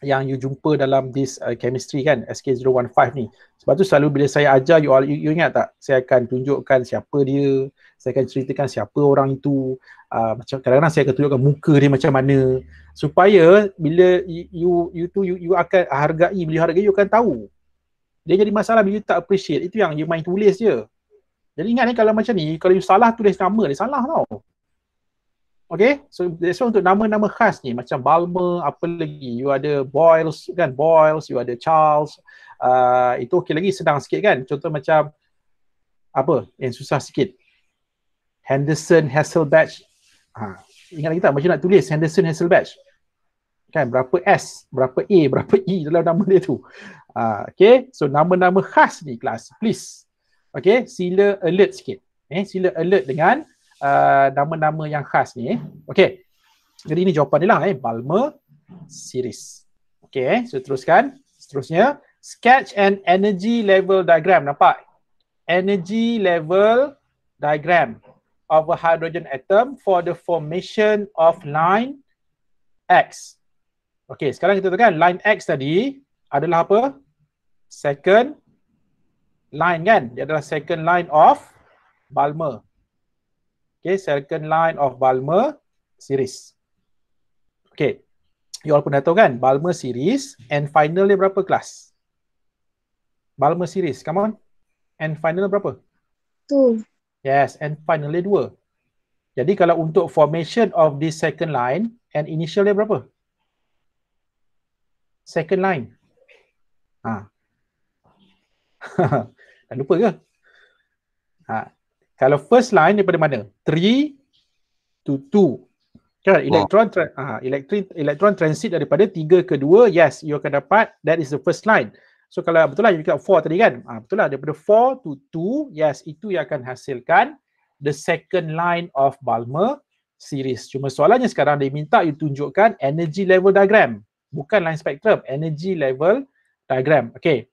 yang you jumpa dalam this uh, chemistry kan SK015 ni sebab tu selalu bila saya ajar you all you, you ingat tak saya akan tunjukkan siapa dia saya akan ceritakan siapa orang itu uh, macam kadang-kadang saya akan tunjukkan muka dia macam mana supaya bila you you tu you, you akan hargai bila hargai you akan tahu dia jadi masalah bila you tak appreciate itu yang you main tulis je jadi ingat ni kalau macam ni kalau you salah tulis nama dia salah tau Okay, so that's why untuk nama-nama khas ni macam Balmer, apa lagi, you ada Boyles kan, Boyles, you ada Charles, uh, itu okey lagi sedang sikit kan, contoh macam apa yang susah sikit, Henderson Hasselbatch, ha, ingat lagi tak macam nak tulis Henderson Hasselbatch, kan berapa S, berapa A, berapa E dalam nama dia tu, uh, okay, so nama-nama khas ni kelas, please, okay, sila alert sikit, eh, sila alert dengan uh, nama-nama yang khas ni. Okey. Jadi ini jawapan dia lah eh. Balma series. Okey eh. So teruskan. Seterusnya. Sketch and energy level diagram. Nampak? Energy level diagram of a hydrogen atom for the formation of line X. Okey, sekarang kita tengok line X tadi adalah apa? Second line kan? Dia adalah second line of Balmer. Okay, second line of Balmer series. Okay, you all pun dah tahu kan? Balmer series and final dia berapa kelas? Balmer series, come on. And final berapa? Two. Yes, and final dia dua. Jadi kalau untuk formation of this second line, and initial dia berapa? Second line. Ha. Dah lupa ke? Ha kalau first line daripada mana 3 to 2 kan elektron tra- ah elektron elektron transit daripada 3 ke 2 yes you akan dapat that is the first line so kalau betul lah you cakap 4 tadi kan ah betul lah daripada 4 to 2 yes itu yang akan hasilkan the second line of balmer series cuma soalannya sekarang dia minta you tunjukkan energy level diagram bukan line spectrum energy level diagram Okay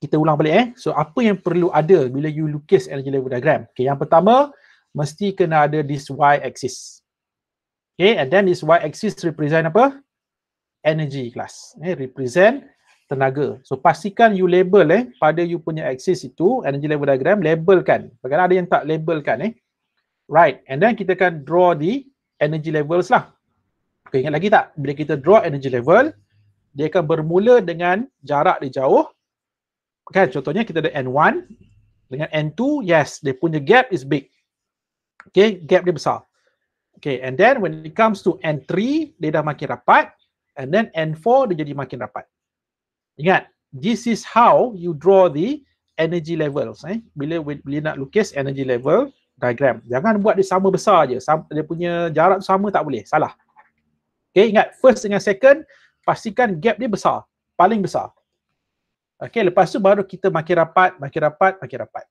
kita ulang balik eh. So apa yang perlu ada bila you lukis energy level diagram? Okay, yang pertama mesti kena ada this y axis. Okay, and then this y axis represent apa? Energy class. Eh, represent tenaga. So pastikan you label eh pada you punya axis itu energy level diagram labelkan. Bagaimana ada yang tak labelkan eh? Right, and then kita akan draw the energy levels lah. Okay, ingat lagi tak? Bila kita draw energy level, dia akan bermula dengan jarak dia jauh kan contohnya kita ada N1 dengan N2 yes dia punya gap is big okay gap dia besar okay and then when it comes to N3 dia dah makin rapat and then N4 dia jadi makin rapat ingat this is how you draw the energy levels eh bila bila nak lukis energy level diagram jangan buat dia sama besar je dia punya jarak sama tak boleh salah okay ingat first dengan second pastikan gap dia besar paling besar Okey, lepas tu baru kita makin rapat, makin rapat, makin rapat.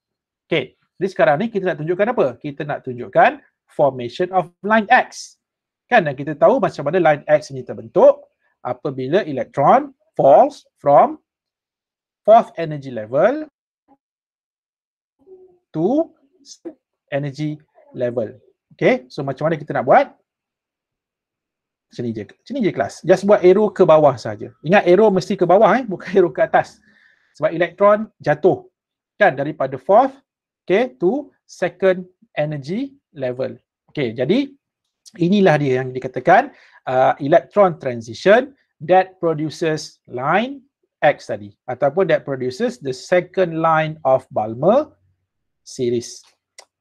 Okey, jadi sekarang ni kita nak tunjukkan apa? Kita nak tunjukkan formation of line X. Kan, dan kita tahu macam mana line X ni terbentuk apabila elektron falls from fourth energy level to energy level. Okey, so macam mana kita nak buat? Sini je, sini je kelas. Just buat arrow ke bawah saja. Ingat arrow mesti ke bawah eh, bukan arrow ke atas sebab elektron jatuh kan daripada fourth okay to second energy level okay jadi inilah dia yang dikatakan uh, electron transition that produces line X tadi ataupun that produces the second line of Balmer series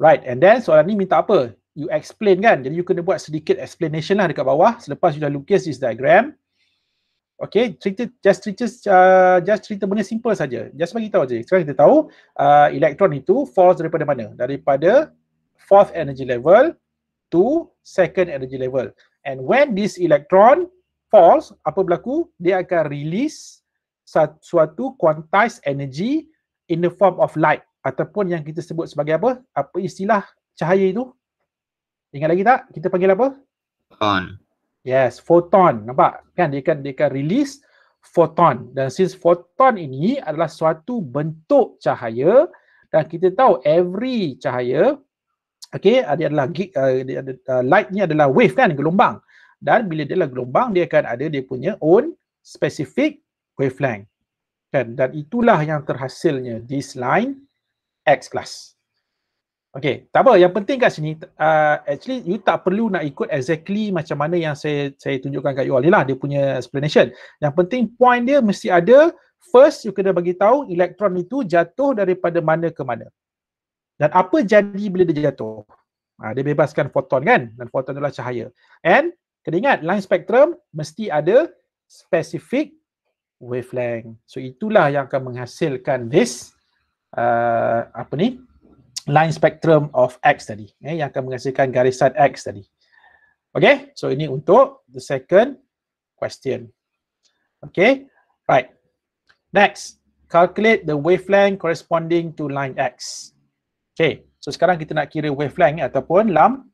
right and then soalan ni minta apa you explain kan jadi you kena buat sedikit explanation lah dekat bawah selepas you dah lukis this diagram Okay, cerita just cerita uh, just cerita benda simple saja. Just bagi tahu aja. Sekarang kita tahu uh, elektron itu falls daripada mana? Daripada fourth energy level to second energy level. And when this electron falls, apa berlaku? Dia akan release suatu quantized energy in the form of light ataupun yang kita sebut sebagai apa? Apa istilah cahaya itu? Ingat lagi tak? Kita panggil apa? Photon. Yes, foton. Nampak? Kan dia akan dia akan release foton. Dan since foton ini adalah suatu bentuk cahaya dan kita tahu every cahaya okey, eh, ada adalah eh, uh, light ni adalah wave kan, gelombang. Dan bila dia adalah gelombang, dia akan ada dia punya own specific wavelength. Kan? Dan itulah yang terhasilnya this line X class. Okay, tak apa. Yang penting kat sini, uh, actually you tak perlu nak ikut exactly macam mana yang saya saya tunjukkan kat you all ni lah. Dia punya explanation. Yang penting point dia mesti ada. First, you kena bagi tahu elektron itu jatuh daripada mana ke mana. Dan apa jadi bila dia jatuh? Uh, dia bebaskan foton kan? Dan foton adalah cahaya. And, kena ingat, line spectrum mesti ada specific wavelength. So, itulah yang akan menghasilkan this uh, apa ni? line spectrum of X tadi eh, yang akan menghasilkan garisan X tadi. Okay, so ini untuk the second question. Okay, right. Next, calculate the wavelength corresponding to line X. Okay, so sekarang kita nak kira wavelength ataupun lam,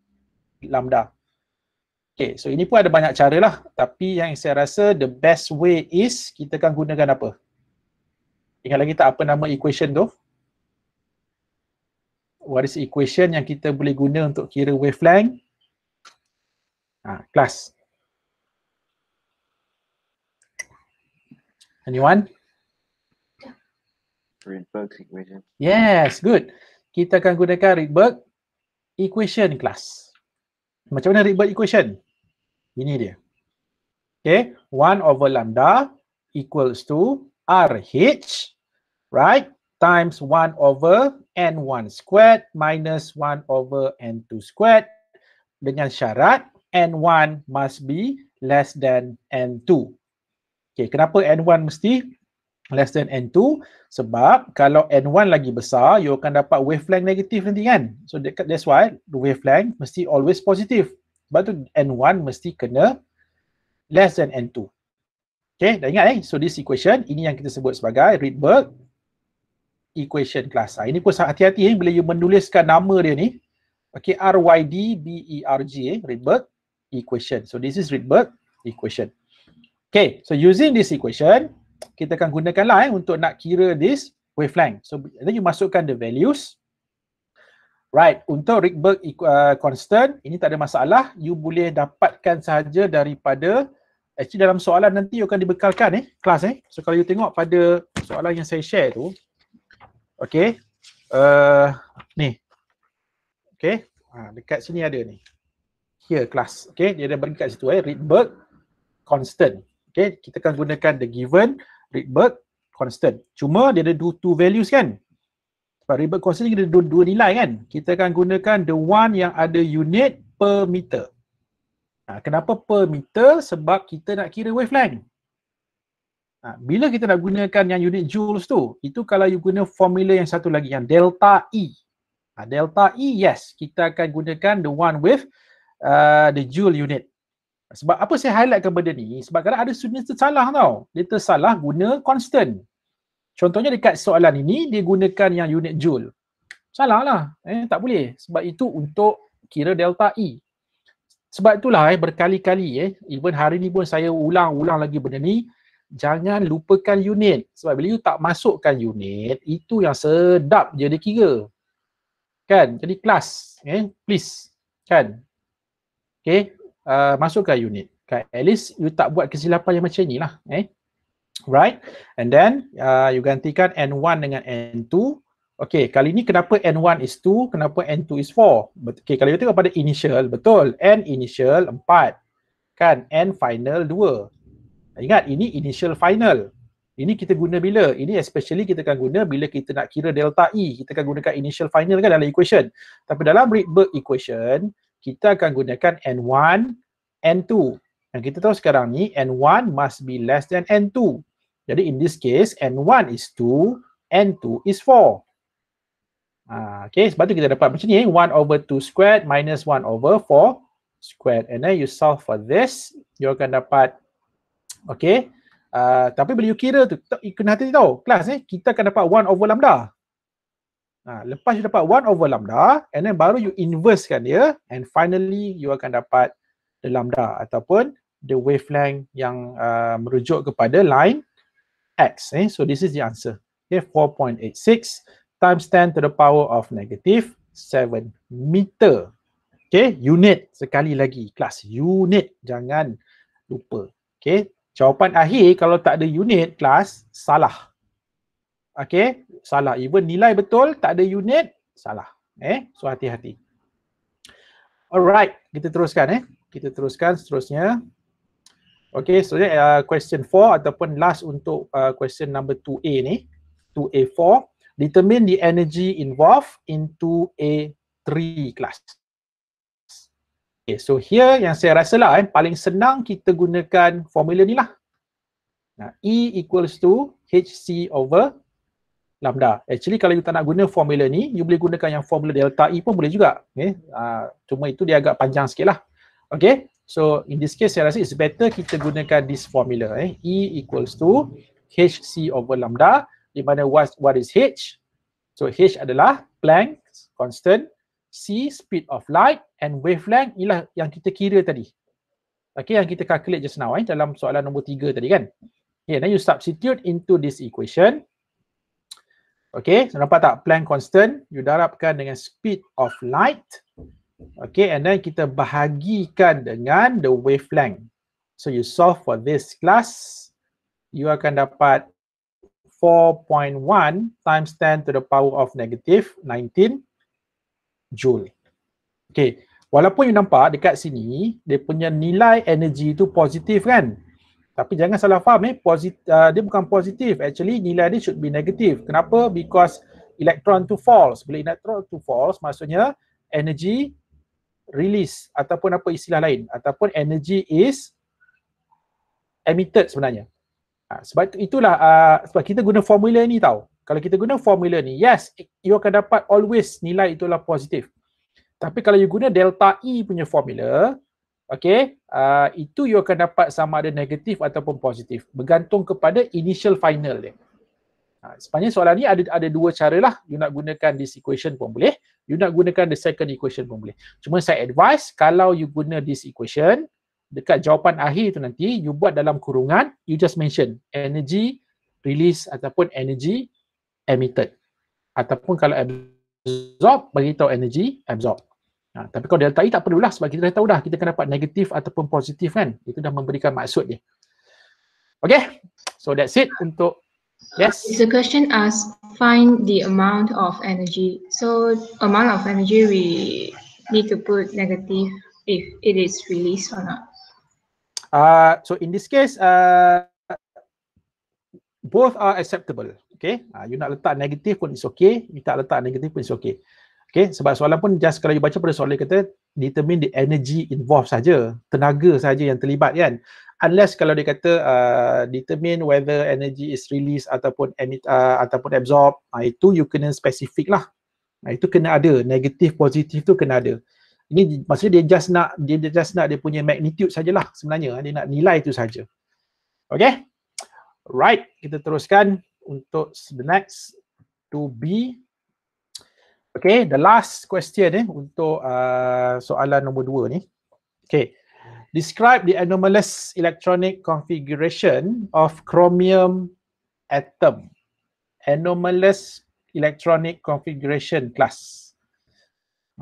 lambda. Okay, so ini pun ada banyak cara lah. Tapi yang saya rasa the best way is kita akan gunakan apa? Ingat lagi tak apa nama equation tu? what is equation yang kita boleh guna untuk kira wavelength? Ha, class. Anyone? Rydberg equation. Yes, good. Kita akan gunakan Rydberg equation class. Macam mana Rydberg equation? Ini dia. Okay, 1 over lambda equals to RH, right? times 1 over n1 squared minus 1 over n2 squared dengan syarat n1 must be less than n2. Okay, kenapa n1 mesti less than n2? Sebab kalau n1 lagi besar, you akan dapat wavelength negatif nanti kan? So that's why the wavelength mesti always positive. Sebab tu n1 mesti kena less than n2. Okay, dah ingat eh? So this equation, ini yang kita sebut sebagai Rydberg equation class. Ah, ini pun hati-hati eh, bila you menuliskan nama dia ni. Okay, R-Y-D-B-E-R-G eh, Rydberg equation. So this is Rydberg equation. Okay, so using this equation, kita akan gunakan lah eh, untuk nak kira this wavelength. So then you masukkan the values. Right, untuk Rydberg uh, constant, ini tak ada masalah. You boleh dapatkan sahaja daripada Actually dalam soalan nanti you akan dibekalkan eh, kelas eh. So kalau you tengok pada soalan yang saya share tu, Okay. Uh, eh, ni. Okay. Ha, dekat sini ada ni. Here class. Okay. Dia ada bagi kat situ eh. Rydberg constant. Okay. Kita akan gunakan the given Rydberg constant. Cuma dia ada two, two values kan. Sebab Rydberg constant ni dia ada dua, dua nilai kan. Kita akan gunakan the one yang ada unit per meter. Ha, kenapa per meter? Sebab kita nak kira wavelength. Ha, bila kita nak gunakan yang unit joules tu, itu kalau you guna formula yang satu lagi, yang delta E. Ha, delta E, yes, kita akan gunakan the one with uh, the joule unit. Sebab apa saya highlightkan benda ni? Sebab kadang ada student tersalah tau. Dia tersalah guna constant. Contohnya dekat soalan ini, dia gunakan yang unit joule. Salah lah. Eh, tak boleh. Sebab itu untuk kira delta E. Sebab itulah eh, berkali-kali, eh, even hari ni pun saya ulang-ulang lagi benda ni, jangan lupakan unit. Sebab bila you tak masukkan unit, itu yang sedap je dia kira. Kan? Jadi kelas. Eh? Please. Kan? Okay? Uh, ah, masukkan unit. Kan? At least you tak buat kesilapan yang macam ni lah. Eh? Right? And then uh, you gantikan N1 dengan N2. Okay, kali ni kenapa N1 is 2, kenapa N2 is 4? Okay, kalau kita tengok pada initial, betul. N initial 4. Kan? N final 2. Ingat ini initial final. Ini kita guna bila? Ini especially kita akan guna bila kita nak kira delta E. Kita akan gunakan initial final kan dalam equation. Tapi dalam Rydberg equation, kita akan gunakan N1, N2. Dan kita tahu sekarang ni N1 must be less than N2. Jadi in this case, N1 is 2, N2 is 4. Ha, okay, sebab tu kita dapat macam ni, 1 over 2 squared minus 1 over 4 squared. And then you solve for this, you akan dapat Okay. Uh, ah, tapi bila you kira tu, kena hati tau, kelas ni, eh, kita akan dapat 1 over lambda. Ha, lepas you dapat 1 over lambda, and then baru you inverse kan dia, and finally you akan dapat the lambda ataupun the wavelength yang uh, merujuk kepada line X. Eh. So this is the answer. Okay, 4.86 times 10 to the power of negative 7 meter. Okay, unit sekali lagi. Kelas unit, jangan lupa. Okay, Jawapan akhir kalau tak ada unit kelas salah. Okay, salah. Even nilai betul tak ada unit salah. Eh, so hati-hati. Alright, kita teruskan eh. Kita teruskan seterusnya. Okay, so uh, question 4 ataupun last untuk uh, question number 2A ni. 2A4. Determine the energy involved in 2A3 class. Okay, so here yang saya rasa lah eh, paling senang kita gunakan formula ni lah. Nah, e equals to hc over lambda. Actually kalau kita nak guna formula ni, you boleh gunakan yang formula delta E pun boleh juga. Okay. Uh, cuma itu dia agak panjang sikit lah. Okay, so in this case saya rasa it's better kita gunakan this formula. Eh. E equals to hc over lambda di mana what, what is h? So h adalah Planck's constant, c speed of light, and wavelength ialah yang kita kira tadi. Okay, yang kita calculate just now eh, dalam soalan nombor tiga tadi kan. Okay, then you substitute into this equation. Okay, so nampak tak Planck constant? You darabkan dengan speed of light. Okay, and then kita bahagikan dengan the wavelength. So you solve for this class, you akan dapat 4.1 times 10 to the power of negative 19 joule. Okay, Walaupun you nampak dekat sini dia punya nilai energy tu positif kan? Tapi jangan salah faham eh Posit, uh, dia bukan positif actually nilai dia should be negative. Kenapa? Because electron tu false. Bila electron tu false maksudnya energy release ataupun apa istilah lain ataupun energy is emitted sebenarnya. Ha, sebab itulah uh, sebab kita guna formula ni tau. Kalau kita guna formula ni, yes, you akan dapat always nilai itulah positif. Tapi kalau you guna delta E punya formula, okay, uh, itu you akan dapat sama ada negatif ataupun positif. Bergantung kepada initial final dia. Ha, sepanjang soalan ni ada ada dua cara lah. You nak gunakan this equation pun boleh. You nak gunakan the second equation pun boleh. Cuma saya advise kalau you guna this equation, dekat jawapan akhir tu nanti, you buat dalam kurungan, you just mention energy release ataupun energy emitted. Ataupun kalau absorb, bagi tahu energy absorb. Ha, tapi kalau delta E tak perlulah sebab kita dah tahu dah kita akan dapat negatif ataupun positif kan. Itu dah memberikan maksud dia. Okay, so that's it untuk Yes. It's a question asks, find the amount of energy. So amount of energy we need to put negative if it is released or not. Uh, so in this case, uh, both are acceptable. Okay, uh, you nak letak negatif pun is okay, you tak letak negatif pun is okay. Okay, sebab soalan pun just kalau you baca pada soalan kata determine the energy involved saja, tenaga saja yang terlibat kan. Unless kalau dia kata uh, determine whether energy is released ataupun emit uh, ataupun absorb, uh, itu you kena specific lah. Uh, itu kena ada, negatif positif tu kena ada. Ini maksudnya dia just nak dia just nak dia punya magnitude sajalah sebenarnya. Dia nak nilai itu saja. Okay? Right, kita teruskan untuk the next to be Okay, the last question eh untuk uh, soalan nombor dua ni. Okay, describe the anomalous electronic configuration of chromium atom. Anomalous electronic configuration class.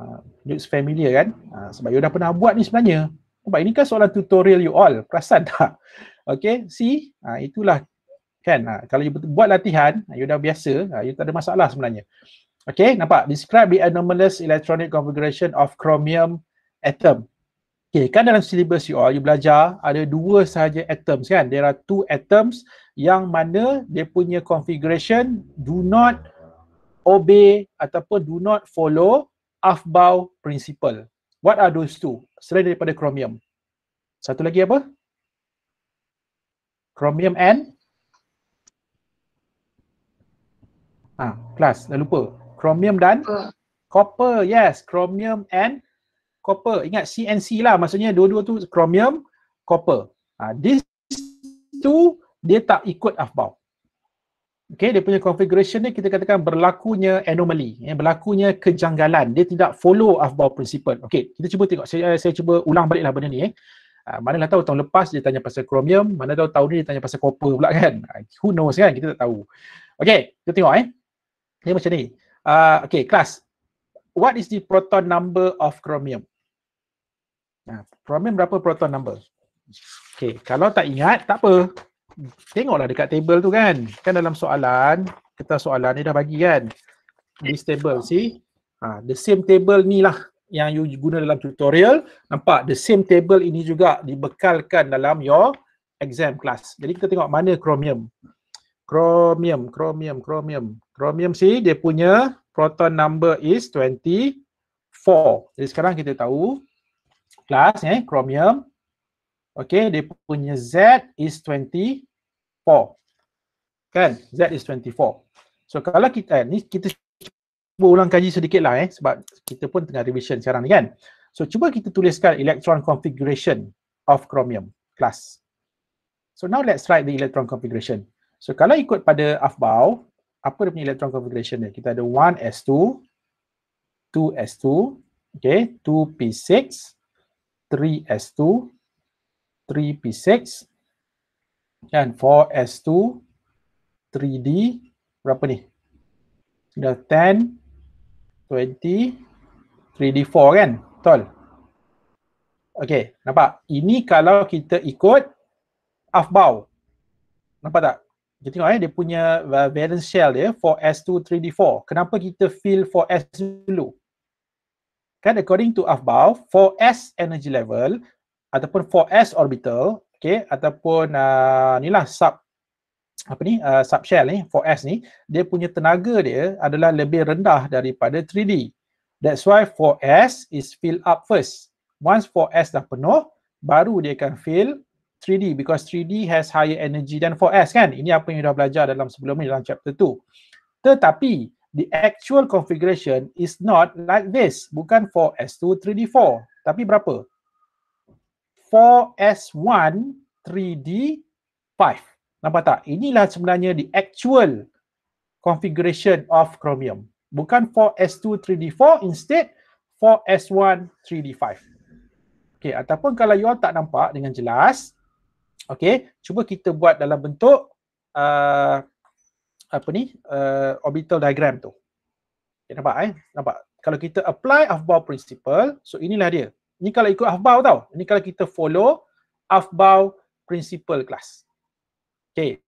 Uh, looks familiar kan? Uh, sebab you dah pernah buat ni sebenarnya. Nampak ini kan soalan tutorial you all. Perasan tak? Okay, see? Uh, itulah kan ha, kalau you buat latihan ha, you dah biasa ha, you tak ada masalah sebenarnya Okay, nampak describe the anomalous electronic configuration of chromium atom okey kan dalam syllabus you all you belajar ada dua sahaja atoms kan there are two atoms yang mana dia punya configuration do not obey ataupun do not follow afbau principle what are those two selain daripada chromium satu lagi apa chromium and Ha, ah, kelas, dah lupa. Chromium dan uh. copper. Yes, chromium and copper. Ingat CNC lah maksudnya dua-dua tu chromium, copper. Ha, this tu dia tak ikut afbau. Okay, dia punya configuration ni kita katakan berlakunya anomaly, ya, berlakunya kejanggalan. Dia tidak follow afbau principle. Okay, kita cuba tengok. Saya, eh, saya cuba ulang balik lah benda ni. Eh. Ha, mana lah tahu tahun lepas dia tanya pasal chromium, mana tahu tahun ni dia tanya pasal copper pula kan. Who knows kan, kita tak tahu. Okay, kita tengok eh. Dia macam ni. Uh, okay, kelas. What is the proton number of chromium? Nah, chromium berapa proton number? Okay, kalau tak ingat, tak apa. Tengoklah dekat table tu kan. Kan dalam soalan, kita soalan ni dah bagi kan. This table, see? Ha, the same table ni lah yang you guna dalam tutorial. Nampak? The same table ini juga dibekalkan dalam your exam class. Jadi kita tengok mana chromium. Chromium, chromium, chromium. Chromium C dia punya proton number is 24. Jadi sekarang kita tahu kelas eh chromium okay, dia punya Z is 24. Kan? Z is 24. So kalau kita eh, ni kita cuba ulang kaji sedikit lah eh sebab kita pun tengah revision sekarang ni kan. So cuba kita tuliskan electron configuration of chromium class. So now let's write the electron configuration. So kalau ikut pada afbau, apa dia punya electron configuration dia? Kita ada 1s2, 2s2, okay, 2p6, 3s2, 3p6, dan 4s2, 3d, berapa ni? Kita ada 10, 20, 3d4 kan? Betul? Okay, nampak? Ini kalau kita ikut afbau. Nampak tak? Kita tengok eh, dia punya uh, valence shell dia, 4s2, 3d4. Kenapa kita fill 4s dulu? Kan, according to Afbau, 4s energy level ataupun 4s orbital, okay, ataupun uh, ni lah sub apa ni, uh, sub shell ni, 4s ni, dia punya tenaga dia adalah lebih rendah daripada 3d. That's why 4s is fill up first. Once 4s dah penuh, baru dia akan fill 3D because 3D has higher energy than 4S kan? Ini apa yang dah belajar dalam sebelum ni dalam chapter 2. Tetapi the actual configuration is not like this. Bukan 4S2 3D4. Tapi berapa? 4S1 3D5. Nampak tak? Inilah sebenarnya the actual configuration of Chromium. Bukan 4S2 3D4 instead 4S1 3D5. Okay, ataupun kalau you all tak nampak dengan jelas, Okay, cuba kita buat dalam bentuk uh, apa ni uh, orbital diagram tu. Okay, nampak eh? Nampak. Kalau kita apply Afbau principle, so inilah dia. Ini kalau ikut Afbau tau. Ini kalau kita follow Afbau principle class. Okay.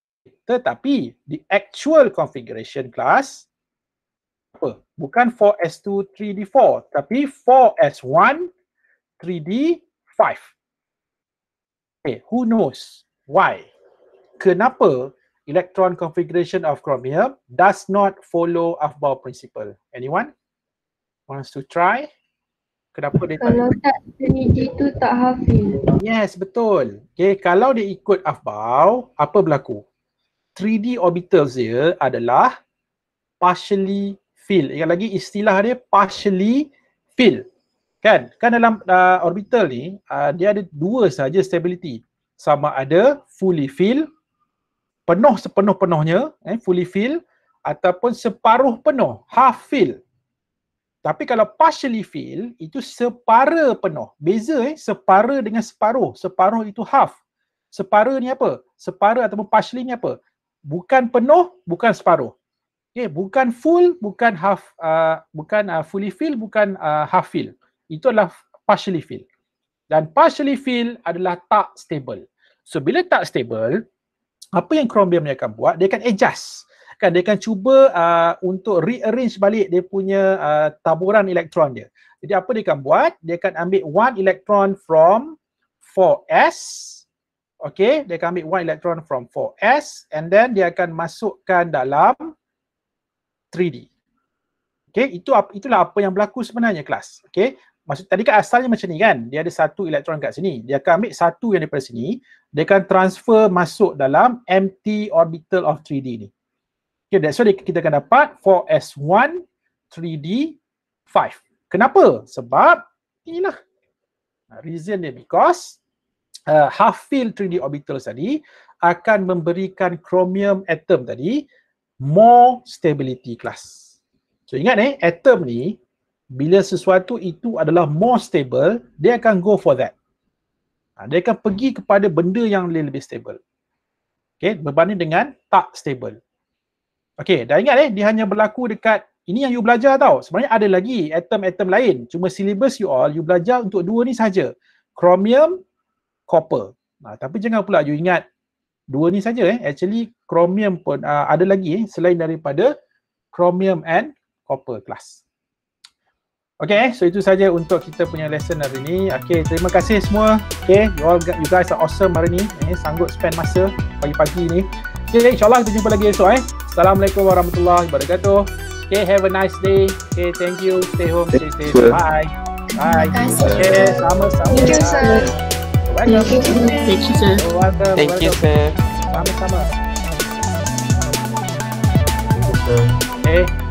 Tetapi the actual configuration class apa? Bukan 4S2 3D4 tapi 4S1 3D5. Okay, eh, who knows why? Kenapa electron configuration of chromium does not follow Aufbau principle? Anyone wants to try? Kenapa dia kalau tak seni tu tak hafil. Yes, betul. Okay, kalau dia ikut Aufbau, apa berlaku? 3D orbital dia adalah partially filled. Ingat lagi istilah dia partially filled kan kan dalam uh, orbital ni uh, dia ada dua saja stability sama ada fully fill penuh sepenuh-penuhnya eh fully fill ataupun separuh penuh half fill tapi kalau partially fill itu separa penuh beza eh separa dengan separuh separuh itu half separa ni apa separa ataupun partially ni apa bukan penuh bukan separuh Okay, eh, bukan full bukan half uh, bukan uh, fully fill bukan uh, half fill itu adalah partially fill dan partially fill adalah tak stable so bila tak stable apa yang chromium akan buat dia akan adjust kan dia akan cuba uh, untuk rearrange balik dia punya uh, taburan elektron dia jadi apa dia akan buat dia akan ambil one electron from 4s Okay, dia akan ambil one electron from 4s and then dia akan masukkan dalam 3d Okay, itu itulah apa yang berlaku sebenarnya kelas. Okay, maksud tadi kan asalnya macam ni kan dia ada satu elektron kat sini dia akan ambil satu yang daripada sini dia akan transfer masuk dalam empty orbital of 3D ni okay that's why kita akan dapat 4s1 3d 5 kenapa sebab inilah reason dia because uh, half fill 3d orbital tadi akan memberikan chromium atom tadi more stability class so ingat eh atom ni bila sesuatu itu adalah more stable, dia akan go for that. Ha, dia akan pergi kepada benda yang lebih, lebih stable. Okay, berbanding dengan tak stable. Okay, dah ingat eh, dia hanya berlaku dekat, ini yang you belajar tau. Sebenarnya ada lagi atom-atom lain. Cuma syllabus you all, you belajar untuk dua ni saja. Chromium, copper. Ha, tapi jangan pula you ingat dua ni saja eh. Actually, chromium pun uh, ada lagi eh, selain daripada chromium and copper class. Okay, so itu saja untuk kita punya lesson hari ini. Okay, terima kasih semua. Okay, you all you guys are awesome hari ini. Eh, sanggup spend masa pagi-pagi ini. Okay, insyaAllah kita jumpa lagi esok. Eh. Assalamualaikum warahmatullahi wabarakatuh. Okay, have a nice day. Okay, thank you. Stay home, stay safe. Bye. Bye. Terima kasih. Okay, sama-sama. Thank you, sir. Thank you, sir. Thank you, sir. Sama-sama. Thank you, sir. Okay.